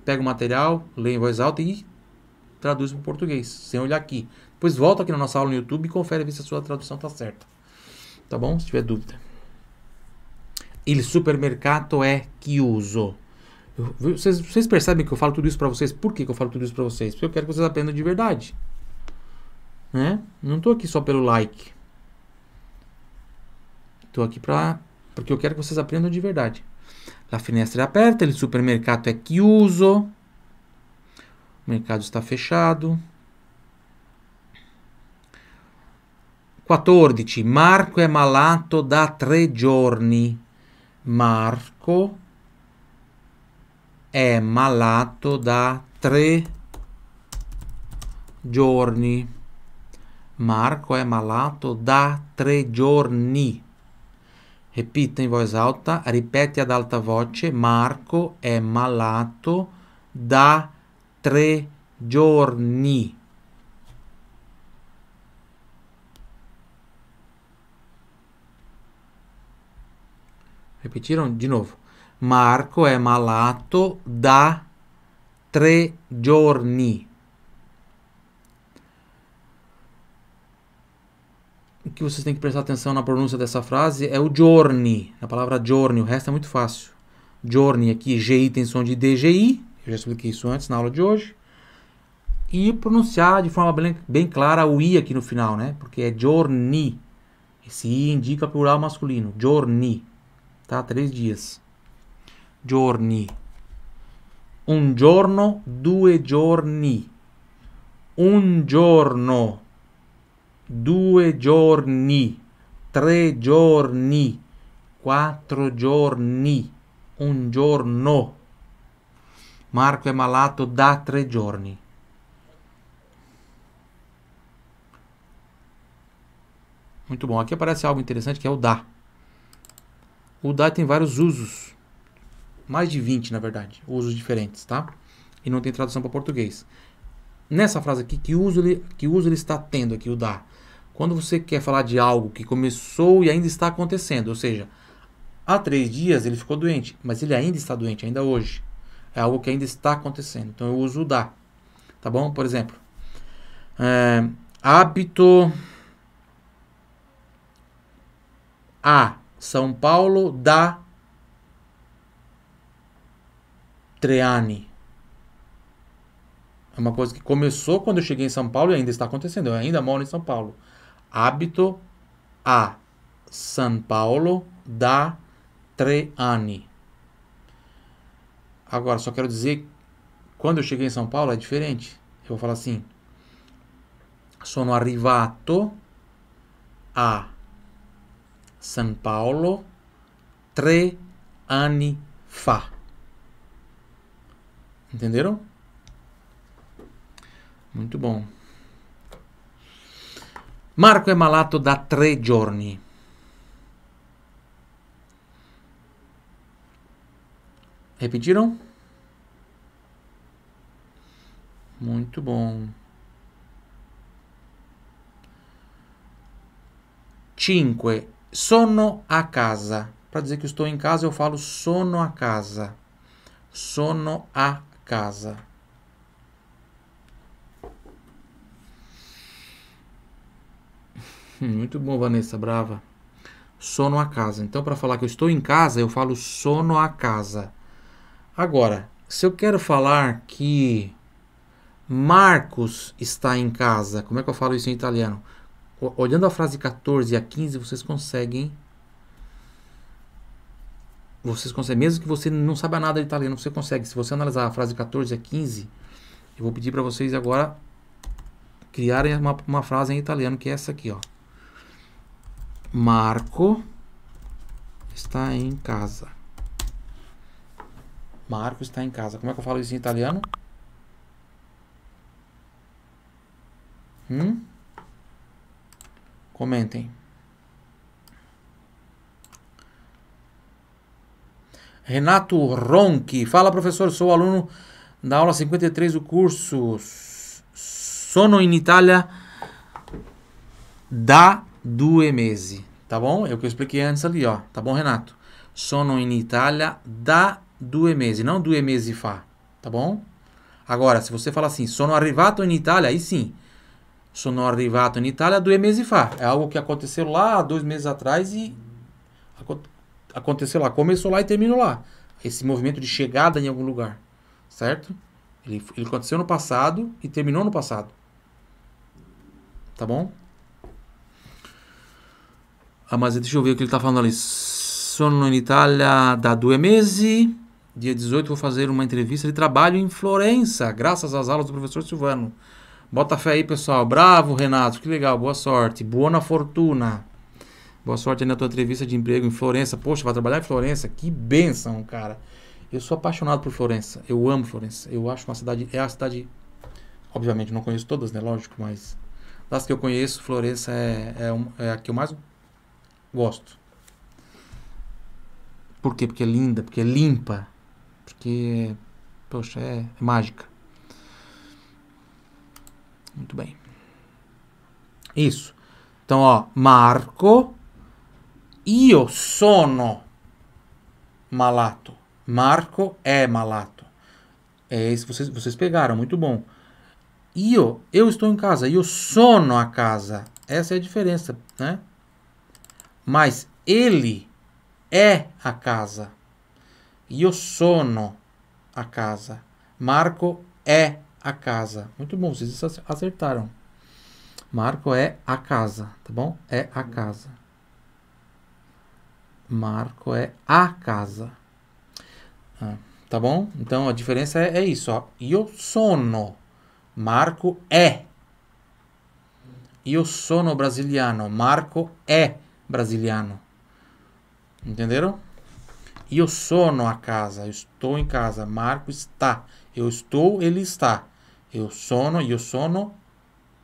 pega o material, lê em voz alta e traduz para o português, sem olhar aqui. Depois volta aqui na nossa aula no YouTube e confere ver se a sua tradução está certa. Tá bom? Se tiver dúvida. Il supermercato é que uso vocês, vocês, percebem que eu falo tudo isso para vocês? Por que, que, eu falo tudo isso para vocês? Porque eu quero que vocês aprendam de verdade. Né? Não estou aqui só pelo like. Estou aqui para porque eu quero que vocês aprendam de verdade. La finestra é aperta, o supermercado é chiuso. O mercado está fechado. 14. Marco é malato da tre giorni. Marco è malato da tre giorni. Marco è malato da tre giorni. Ripeta in voce alta, ripeti ad alta voce, Marco è malato da tre giorni. Repetiram di nuovo. Marco è é malato da tre giorni. O que vocês têm que prestar atenção na pronúncia dessa frase é o giorni, a palavra giorni, o resto é muito fácil. Giorni aqui, GI tem som de DGI, eu já expliquei isso antes na aula de hoje. E pronunciar de forma bem, bem clara o I aqui no final, né? Porque é giorni. Esse I indica plural masculino, giorni, tá? Três dias. giorni. Un giorno, due giorni. Un giorno, due giorni, tre giorni, quattro giorni, un giorno. Marco è malato da tre giorni. Muito bom. Aqui aparece algo interessante que é o da. O da tem vários usos. mais de 20, na verdade, usos diferentes, tá? E não tem tradução para português. Nessa frase aqui, que uso, ele, que uso ele está tendo aqui, o da? Quando você quer falar de algo que começou e ainda está acontecendo, ou seja, há três dias ele ficou doente, mas ele ainda está doente, ainda hoje. É algo que ainda está acontecendo. Então eu uso o da, tá bom? Por exemplo, é, hábito a São Paulo da Treani. É uma coisa que começou quando eu cheguei em São Paulo e ainda está acontecendo. Eu ainda moro em São Paulo. Hábito a São Paulo da Treani. Agora, só quero dizer, quando eu cheguei em São Paulo é diferente. Eu vou falar assim: sono arrivato a São Paulo tre anni fa. Entenderam? Muito bom. Marco é malato da tre giorni. Repetiram? Muito bom. Cinque. Sono a casa. Para dizer que estou em casa, eu falo sono a casa. Sono a casa. (laughs) Muito bom, Vanessa Brava. Sono a casa. Então, para falar que eu estou em casa, eu falo sono a casa. Agora, se eu quero falar que Marcos está em casa, como é que eu falo isso em italiano? Olhando a frase 14 a 15, vocês conseguem vocês conseguem, mesmo que você não saiba nada de italiano, você consegue. Se você analisar a frase 14 a 15, eu vou pedir para vocês agora criarem uma, uma frase em italiano, que é essa aqui, ó. Marco está em casa. Marco está em casa. Como é que eu falo isso em italiano? Hum? Comentem. Renato Ronchi. Fala, professor, sou aluno da aula 53 do curso Sono in Itália da due mesi, tá bom? É o que eu expliquei antes ali, ó, tá bom, Renato? Sono in Itália da due mesi, não due mesi fa, tá bom? Agora, se você fala assim, sono arrivato in Itália, aí sim. Sono arrivato in Itália due mesi fa. É algo que aconteceu lá dois meses atrás e aconteceu lá, começou lá e terminou lá. Esse movimento de chegada em algum lugar, certo? Ele, ele aconteceu no passado e terminou no passado. Tá bom? Ah, mas deixa eu ver o que ele tá falando ali. Sono em Itália da due mesi. Dia 18 vou fazer uma entrevista de trabalho em Florença, graças às aulas do professor Silvano. Bota fé aí, pessoal. Bravo, Renato. Que legal. Boa sorte. boa fortuna. Boa sorte aí na tua entrevista de emprego em Florença. Poxa, vai trabalhar em Florença? Que benção, cara. Eu sou apaixonado por Florença. Eu amo Florença. Eu acho uma cidade. É a cidade. Obviamente, não conheço todas, né? Lógico, mas. Das que eu conheço, Florença é, é, um, é a que eu mais gosto. Por quê? Porque é linda, porque é limpa. Porque. Poxa, é, é mágica. Muito bem. Isso. Então, ó, Marco Io sono malato. Marco é malato. É isso, vocês, vocês pegaram, muito bom. Io, eu estou em casa. Io sono a casa. Essa é a diferença, né? Mas ele é a casa. Io sono a casa. Marco é a casa. Muito bom, vocês acertaram. Marco é a casa, tá bom? É a casa. Marco é a casa. Ah, tá bom? Então a diferença é, é isso. Ó. Io sono. Marco é. Io sono brasiliano. Marco é brasiliano. Entenderam? Io sono a casa. Eu estou em casa. Marco está. Eu estou, ele está. Eu sono, io sono.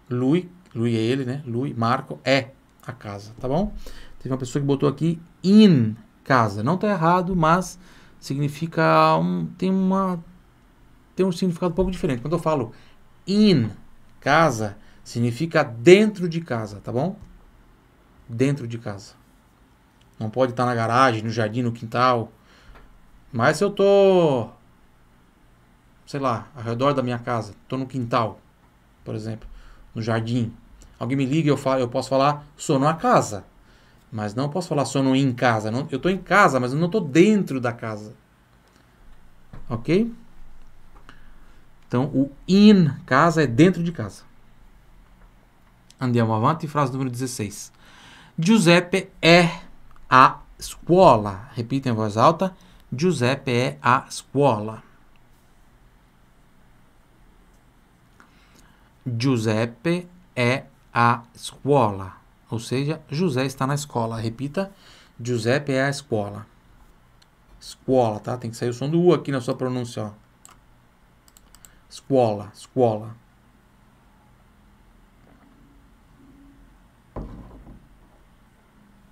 Lui, lui é ele, né? Lui, Marco é a casa, tá bom? Teve uma pessoa que botou aqui in casa. Não está errado, mas significa um, tem uma tem um significado um pouco diferente. Quando eu falo in casa, significa dentro de casa, tá bom? Dentro de casa. Não pode estar tá na garagem, no jardim, no quintal. Mas se eu tô sei lá, ao redor da minha casa, tô no quintal, por exemplo, no jardim, alguém me liga e eu falo, eu posso falar, sou numa casa. Mas não posso falar só no em casa. Não, eu estou em casa, mas eu não estou dentro da casa. Ok? Então, o in casa é dentro de casa. Andiamo avanti, frase número 16. Giuseppe é a escola. Repita em voz alta. Giuseppe é a escola. Giuseppe é a escola ou seja, José está na escola. Repita, Giuseppe é a escola. Escola, tá? Tem que sair o som do U aqui na sua pronúncia, ó. Escola, escola.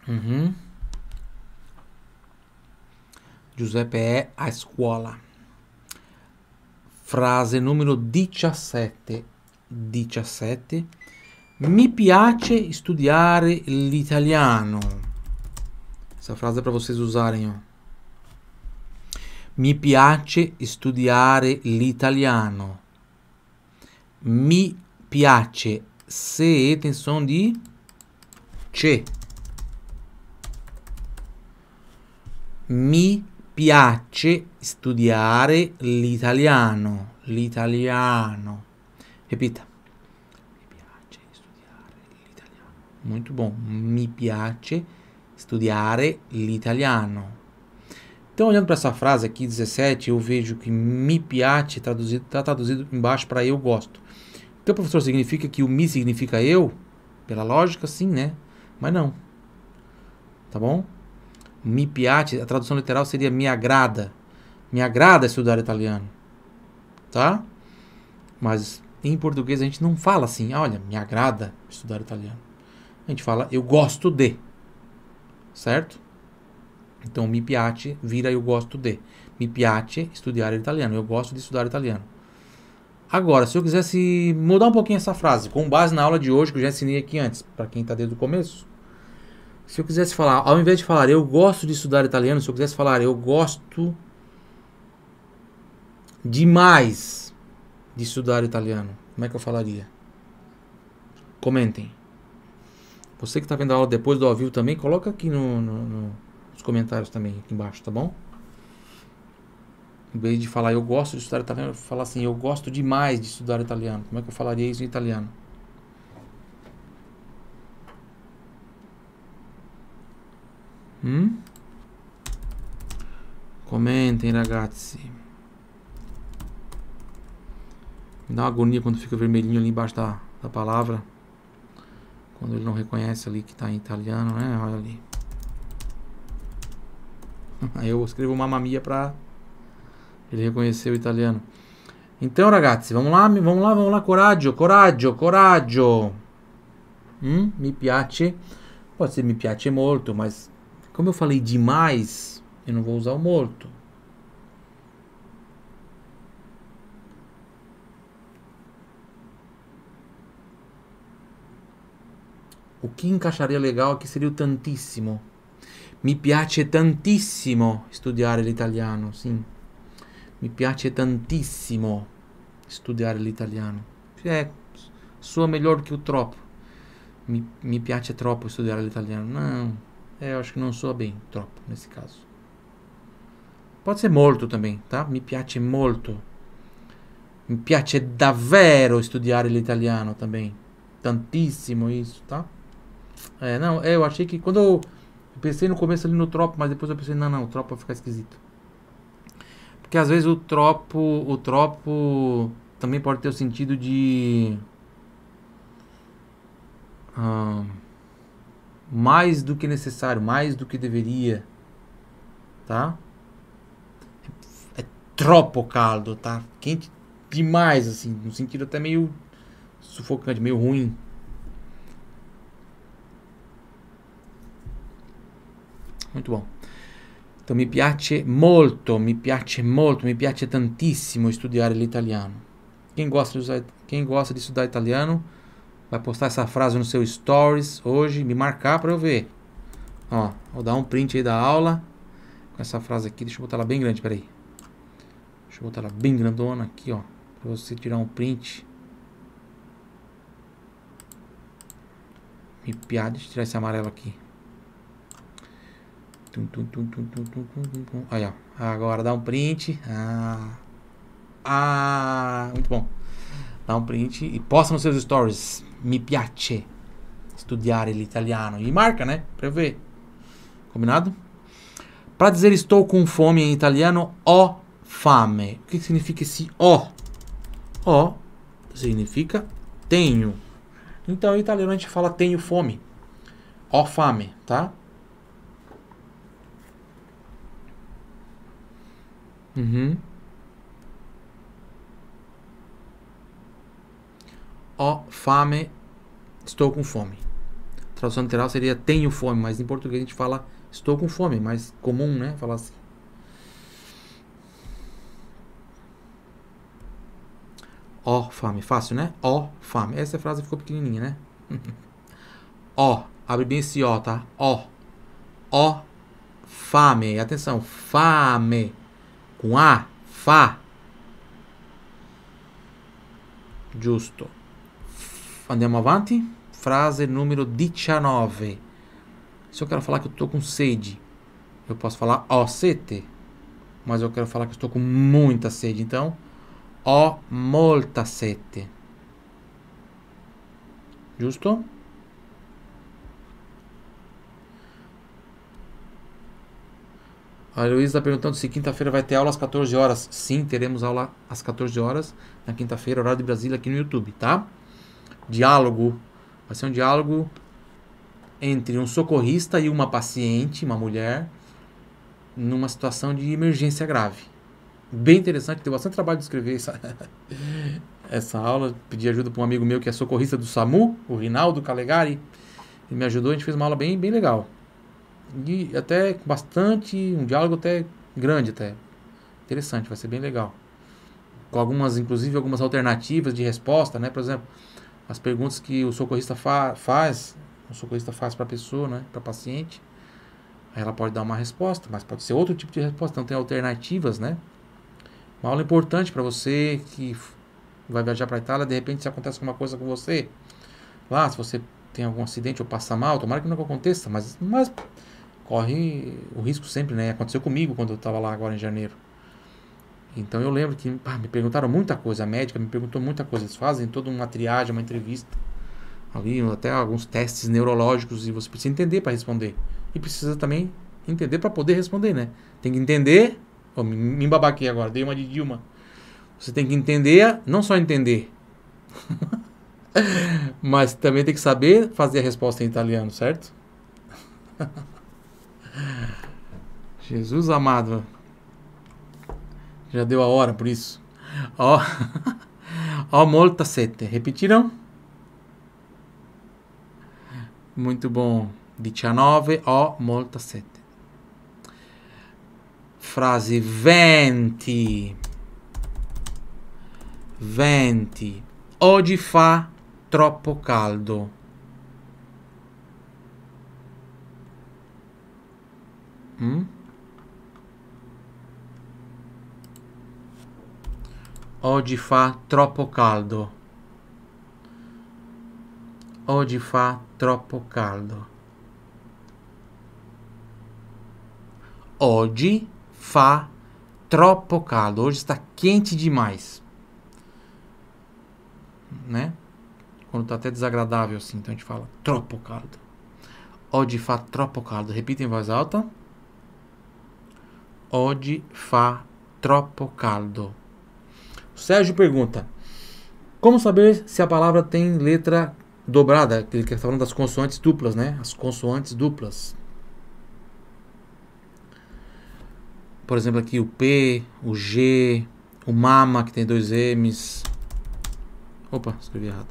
Uhum. Giuseppe é a escola. Frase número 17. 17 Mi piace studiare l'italiano. Questa frase è per usare usarem, Mi piace studiare l'italiano. Mi piace se tem som di c'è Mi piace studiare l'italiano. L'italiano. Repita. Muito bom. Mi piace studiare l'italiano. Então, olhando para essa frase aqui, 17, eu vejo que mi piace traduzido, tá está traduzido embaixo para eu gosto. Então, professor, significa que o mi significa eu? Pela lógica, sim, né? Mas não. Tá bom? Mi piace, a tradução literal seria me agrada. Me agrada estudar italiano. Tá? Mas em português a gente não fala assim, ah, olha, me agrada estudar italiano a gente fala eu gosto de. Certo? Então, mi piace vira eu gosto de. Mi piace estudar italiano. Eu gosto de estudar italiano. Agora, se eu quisesse mudar um pouquinho essa frase, com base na aula de hoje que eu já ensinei aqui antes, para quem está desde o começo, se eu quisesse falar, ao invés de falar eu gosto de estudar italiano, se eu quisesse falar eu gosto demais de estudar italiano, como é que eu falaria? Comentem. Você que está vendo a aula depois do ao vivo também, coloca aqui no, no, no, nos comentários também, aqui embaixo, tá bom? Em vez de falar eu gosto de estudar italiano, falar assim, eu gosto demais de estudar italiano. Como é que eu falaria isso em italiano? Hum? Comentem, ragazzi. Me dá uma agonia quando fica vermelhinho ali embaixo da, da palavra. Quando ele não reconhece ali que está em italiano, né? Olha ali. (laughs) Aí eu escrevo uma mamia para ele reconhecer o italiano. Então, ragazzi, vamos lá, vamos lá, vamos lá, coraggio, coraggio, coraggio. Hum, mi piace. Pode ser mi piace molto, mas como eu falei demais, eu não vou usar o molto. o que encaixaria legal aqui seria o tantissimo. Mi piace tantissimo studiare l'italiano, sim. Mi piace tantissimo studiare l'italiano. É, soa melhor que o troppo. Mi, mi piace troppo studiare l'italiano. Não, é, eu acho que não soa bem, troppo, nesse caso. Pode ser molto também, tá? Mi piace molto. Mi piace davvero studiare l'italiano também. Tantissimo isso, tá? É, não, é, eu achei que quando eu pensei no começo ali no tropo, mas depois eu pensei, não, não, o tropo vai ficar esquisito. Porque às vezes o tropo, o tropo também pode ter o sentido de ah, mais do que necessário, mais do que deveria, tá? É tropo caldo, tá? Quente demais assim, no sentido até meio sufocante, meio ruim. Muito bom. Então mi piace molto, mi piace molto, mi piace tantissimo estudar l'italiano. Quem gosta de, usar, quem gosta de estudar italiano, vai postar essa frase no seu stories hoje, me marcar para eu ver. Ó, vou dar um print aí da aula com essa frase aqui, deixa eu botar ela bem grande, peraí. Deixa eu botar ela bem grandona aqui, ó, para você tirar um print. Me piada, deixa eu tirar esse amarelo aqui. Tum, tum, tum, tum, tum, tum, tum, tum. Aí, ó. Agora dá um print. Ah. Ah, muito bom. Dá um print e posta nos seus stories. Mi piace ele italiano E marca, né? Pra eu ver. Combinado? Pra dizer estou com fome em italiano, ó fame. O que significa esse ó? Ó significa tenho. Então, em italiano a gente fala tenho fome. ó fame, tá? Uhum. Ó, oh, fame, estou com fome. tradução literal seria tenho fome, mas em português a gente fala estou com fome, mais comum, né? Falar assim. Ó, oh, fame, fácil, né? Ó, oh, fame. Essa frase ficou pequenininha, né? (laughs) Ó, abre bem esse ó, tá? Ó. Ó, fame. Atenção, fame com A, Fá. justo. Andiamo avanti. Frase número 19. Se eu quero falar que eu estou com sede, eu posso falar o sete. Mas eu quero falar que estou com muita sede, então o molta sete. Justo? A Luísa está perguntando se quinta-feira vai ter aula às 14 horas. Sim, teremos aula às 14 horas na quinta-feira, horário de Brasília, aqui no YouTube, tá? Diálogo. Vai ser um diálogo entre um socorrista e uma paciente, uma mulher, numa situação de emergência grave. Bem interessante, deu bastante trabalho de escrever essa, (laughs) essa aula. Pedi ajuda para um amigo meu que é socorrista do SAMU, o Rinaldo Calegari. Ele me ajudou, a gente fez uma aula bem, bem legal. E até bastante, um diálogo até grande, até. Interessante, vai ser bem legal. Com algumas, inclusive, algumas alternativas de resposta, né? Por exemplo, as perguntas que o socorrista fa faz, o socorrista faz para a pessoa, né? Para paciente. Aí ela pode dar uma resposta, mas pode ser outro tipo de resposta, então tem alternativas, né? Uma aula importante para você que vai viajar para a Itália, de repente se acontece alguma coisa com você, lá, se você tem algum acidente ou passa mal, tomara que não aconteça, mas, mas corre o risco sempre, né? Aconteceu comigo quando eu estava lá agora em janeiro. Então eu lembro que pá, me perguntaram muita coisa, a médica me perguntou muita coisa. Eles fazem toda uma triagem, uma entrevista ali, até alguns testes neurológicos e você precisa entender para responder. E precisa também entender para poder responder, né? Tem que entender. Oh, me babaquei agora, dei uma de Dilma. Você tem que entender, não só entender, (laughs) mas também tem que saber fazer a resposta em italiano, certo? (laughs) Jesus amado. Já deu a hora por isso. Ó. (laughs) Ó molta sete. Repetiram? Muito bom. 19 ó molta sete. Frase 20. 20. Oggi fa troppo caldo. Hum? Oggi fa troppo caldo. Oggi fa troppo caldo. Oggi fa troppo caldo. Hoje está quente demais. Né? Quando está até desagradável assim, então a gente fala troppo caldo. Oggi fa troppo caldo. Repita em voz alta. Oggi fa troppo caldo. Sérgio pergunta: Como saber se a palavra tem letra dobrada? Ele quer tá falando das consoantes duplas, né? As consoantes duplas. Por exemplo, aqui o P, o G, o mama, que tem dois M's. Opa, escrevi errado.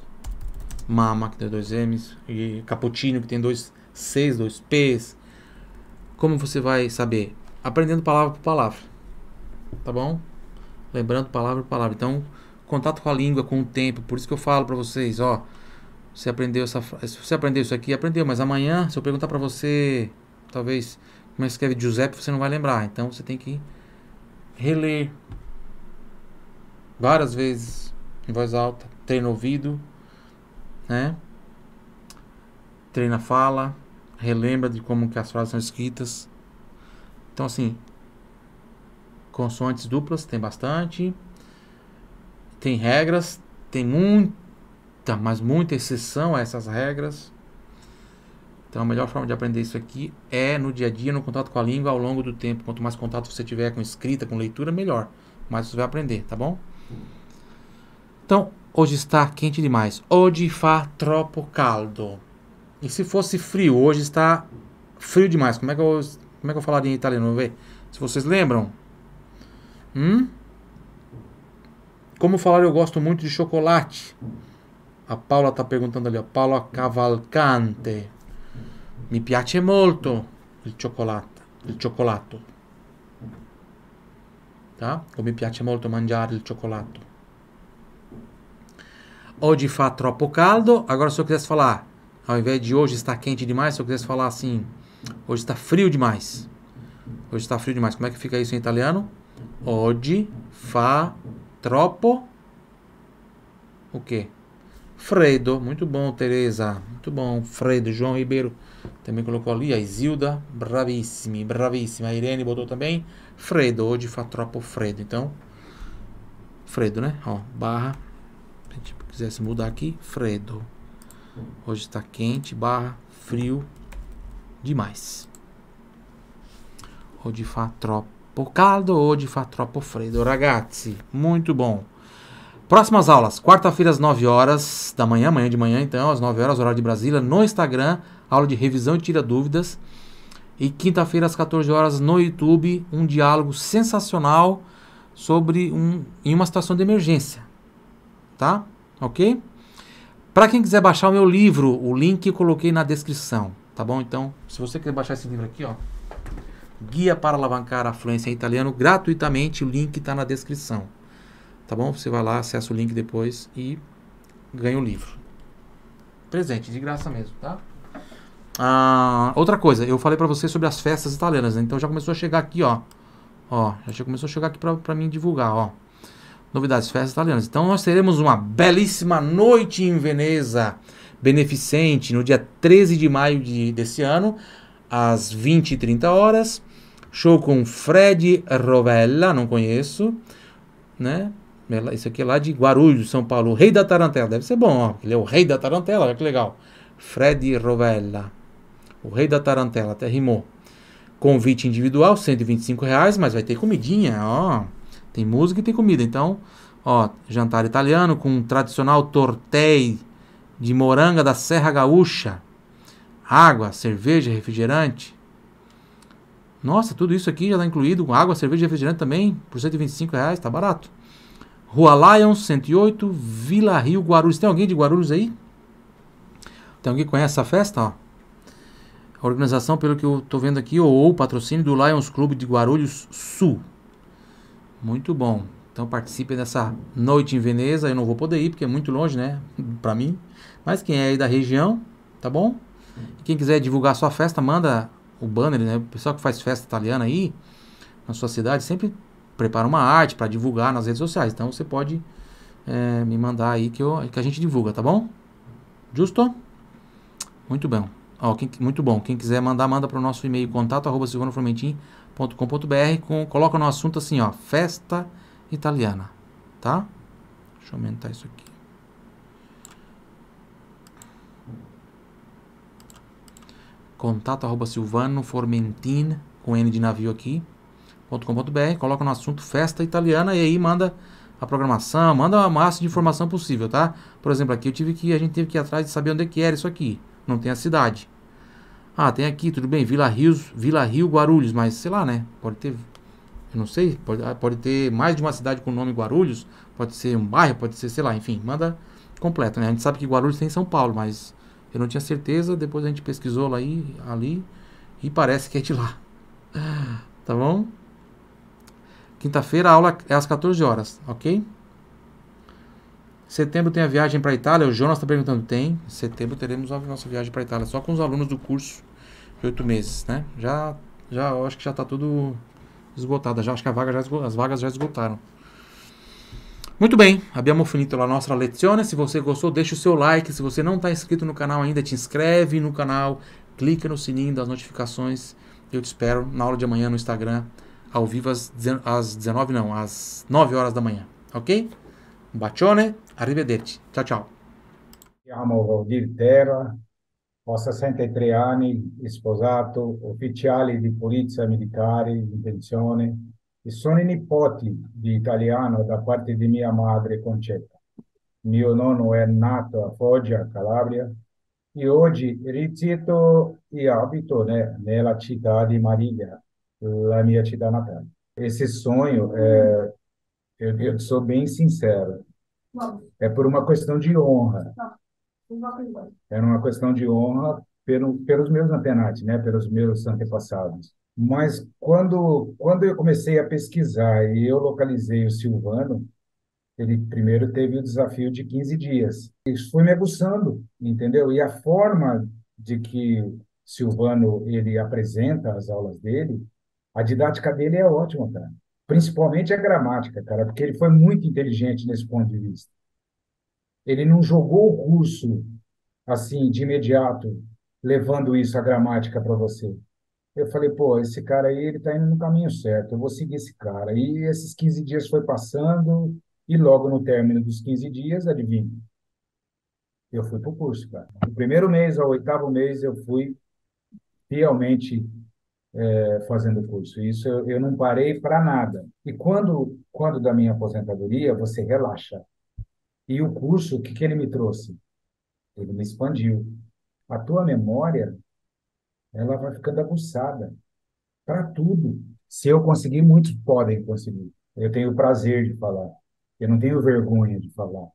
Mama, que tem dois M's. E cappuccino, que tem dois C's, dois P's. Como você vai saber? aprendendo palavra por palavra. Tá bom? Lembrando palavra por palavra. Então, contato com a língua, com o tempo. Por isso que eu falo para vocês, ó, você aprendeu essa, você aprendeu isso aqui, aprendeu, mas amanhã, se eu perguntar para você, talvez como é que escreve Giuseppe, você não vai lembrar. Então, você tem que reler várias vezes em voz alta, treina o ouvido, né? Treina a fala, relembra de como que as frases são escritas. Então, assim, consoantes duplas tem bastante, tem regras, tem muita, mas muita exceção a essas regras. Então, a melhor forma de aprender isso aqui é no dia a dia, no contato com a língua, ao longo do tempo. Quanto mais contato você tiver com escrita, com leitura, melhor. Mais você vai aprender, tá bom? Então, hoje está quente demais. Hoje fa tropo caldo. E se fosse frio, hoje está frio demais. Como é que eu como é que eu falaria em italiano? Vamos ver. Se vocês lembram. Hum? Como falar eu gosto muito de chocolate? A Paula está perguntando ali, A Paula Cavalcante. Mi piace molto il chocolate, Il cioccolato. Tá? Ou mi piace molto mangiare il cioccolato. Hoje fa troppo caldo. Agora, se eu quisesse falar, ao invés de hoje está quente demais, se eu quisesse falar assim, Hoje está frio demais. Hoje está frio demais. Como é que fica isso em italiano? Oggi fa troppo o quê? Fredo, muito bom, Tereza. Muito bom, Fredo. João Ribeiro também colocou ali. A Isilda, bravíssima, bravíssima. A Irene botou também. Fredo, hoje fa troppo Fredo. Então, Fredo, né? Ó, barra. Se a gente quisesse mudar aqui, Fredo. Hoje está quente, barra, frio, demais. O di fa troppo caldo, hoje di fa troppo freddo. Ragazzi, muito bom. Próximas aulas, quarta-feira às 9 horas da manhã, amanhã de manhã então, às 9 horas, horário de Brasília, no Instagram, aula de revisão e tira dúvidas. E quinta-feira às 14 horas no YouTube, um diálogo sensacional sobre um em uma situação de emergência. Tá? OK? Para quem quiser baixar o meu livro, o link eu coloquei na descrição. Tá bom? Então, se você quer baixar esse livro aqui, ó, Guia para alavancar a fluência em italiano gratuitamente, o link está na descrição. Tá bom? Você vai lá, acessa o link depois e ganha o livro. Presente, de graça mesmo, tá? Ah, outra coisa, eu falei para você sobre as festas italianas, né? então já começou a chegar aqui, ó. Ó, já começou a chegar aqui para mim divulgar, ó. Novidades festas italianas. Então nós teremos uma belíssima noite em Veneza beneficente no dia 13 de maio de, desse ano, às 20 e 30 horas. Show com Fred Rovella, não conheço, né? É isso aqui é lá de Guarulhos, São Paulo. O rei da Tarantela, deve ser bom, ó. Ele é o rei da Tarantela, olha que legal. Fred Rovella, o rei da Tarantela, até rimou. Convite individual, 125 reais, mas vai ter comidinha, ó. Tem música e tem comida, então, ó, jantar italiano com um tradicional tortei de moranga da Serra Gaúcha, água, cerveja, refrigerante. Nossa, tudo isso aqui já está incluído, água, cerveja e refrigerante também, por 125 reais, tá barato. Rua Lions, 108, Vila Rio, Guarulhos. Tem alguém de Guarulhos aí? Tem alguém que conhece essa festa? Ó. A organização, pelo que eu estou vendo aqui, ou o patrocínio do Lions Clube de Guarulhos Sul. Muito bom. Então participe dessa noite em Veneza. Eu não vou poder ir porque é muito longe, né? Para mim. Mas quem é aí da região, tá bom? E quem quiser divulgar sua festa, manda o banner, né? O pessoal que faz festa italiana aí, na sua cidade, sempre prepara uma arte para divulgar nas redes sociais. Então você pode é, me mandar aí que, eu, que a gente divulga, tá bom? Justo? Muito bom. Ó, quem, muito bom. Quem quiser mandar, manda para o nosso e-mail contato Coloca no assunto assim, ó, festa italiana, tá? Deixa eu aumentar isso aqui. contato arroba silvano formentin, com N de navio aqui, .com.br, coloca no assunto festa italiana e aí manda a programação, manda a massa de informação possível, tá? Por exemplo, aqui eu tive que, a gente teve que ir atrás de saber onde é que era isso aqui, não tem a cidade. Ah, tem aqui, tudo bem, Vila Rios, Vila Rio Guarulhos, mas sei lá, né? Pode ter, eu não sei, pode, ah, pode ter mais de uma cidade com o nome Guarulhos, pode ser um bairro, pode ser, sei lá, enfim, manda completo, né? A gente sabe que Guarulhos tem em São Paulo, mas eu não tinha certeza, depois a gente pesquisou lá e, ali e parece que é de lá. Tá bom? Quinta-feira a aula é às 14 horas, ok? Setembro tem a viagem para Itália. O Jonas está perguntando: tem? setembro teremos a nossa viagem para Itália, só com os alunos do curso de oito meses, né? Já, já, acho que já está tudo esgotado. Já acho que vaga já, as vagas já esgotaram. Muito bem, abbiamo finito a nossa lezione. Se você gostou, deixa o seu like. Se você não está inscrito no canal ainda, te inscreve no canal, clica no sininho das notificações. Eu te espero na aula de amanhã no Instagram, ao vivo às, 19, não, às 9 horas da manhã, ok? Um bacione, arrivederci. Ciao ciao. Siamo Valdir Terra, ho 63 anni, sposato, ufficiale di polizia militare in pensione. E sono nipoti de italiano da parte de minha madre Concetta. Meu nono é nato a Foggia, Calabria, e oggi risiedo e abito né, nella città di Marília, la minha cidade natal. Esse sonho, é, eu, eu, sou bem sincero, é por uma questão de honra. Era uma questão de honra pelo, pelos meus antenatos, né, pelos meus antepassados. Mas quando, quando eu comecei a pesquisar e eu localizei o Silvano, ele primeiro teve o desafio de 15 dias. Isso foi me aguçando, entendeu? E a forma de que Silvano ele apresenta as aulas dele, a didática dele é ótima, cara. Principalmente a gramática, cara, porque ele foi muito inteligente nesse ponto de vista. Ele não jogou o curso assim de imediato, levando isso à gramática para você. Eu falei, pô, esse cara aí, ele tá indo no caminho certo, eu vou seguir esse cara. E esses 15 dias foi passando, e logo no término dos 15 dias, adivinha? Eu fui pro curso, cara. Do primeiro mês ao oitavo mês, eu fui realmente é, fazendo curso. Isso eu, eu não parei para nada. E quando, quando da minha aposentadoria, você relaxa. E o curso, o que, que ele me trouxe? Ele me expandiu. A tua memória ela vai ficando aguçada para tudo. Se eu conseguir, muitos podem conseguir. Eu tenho o prazer de falar. Eu não tenho vergonha de falar.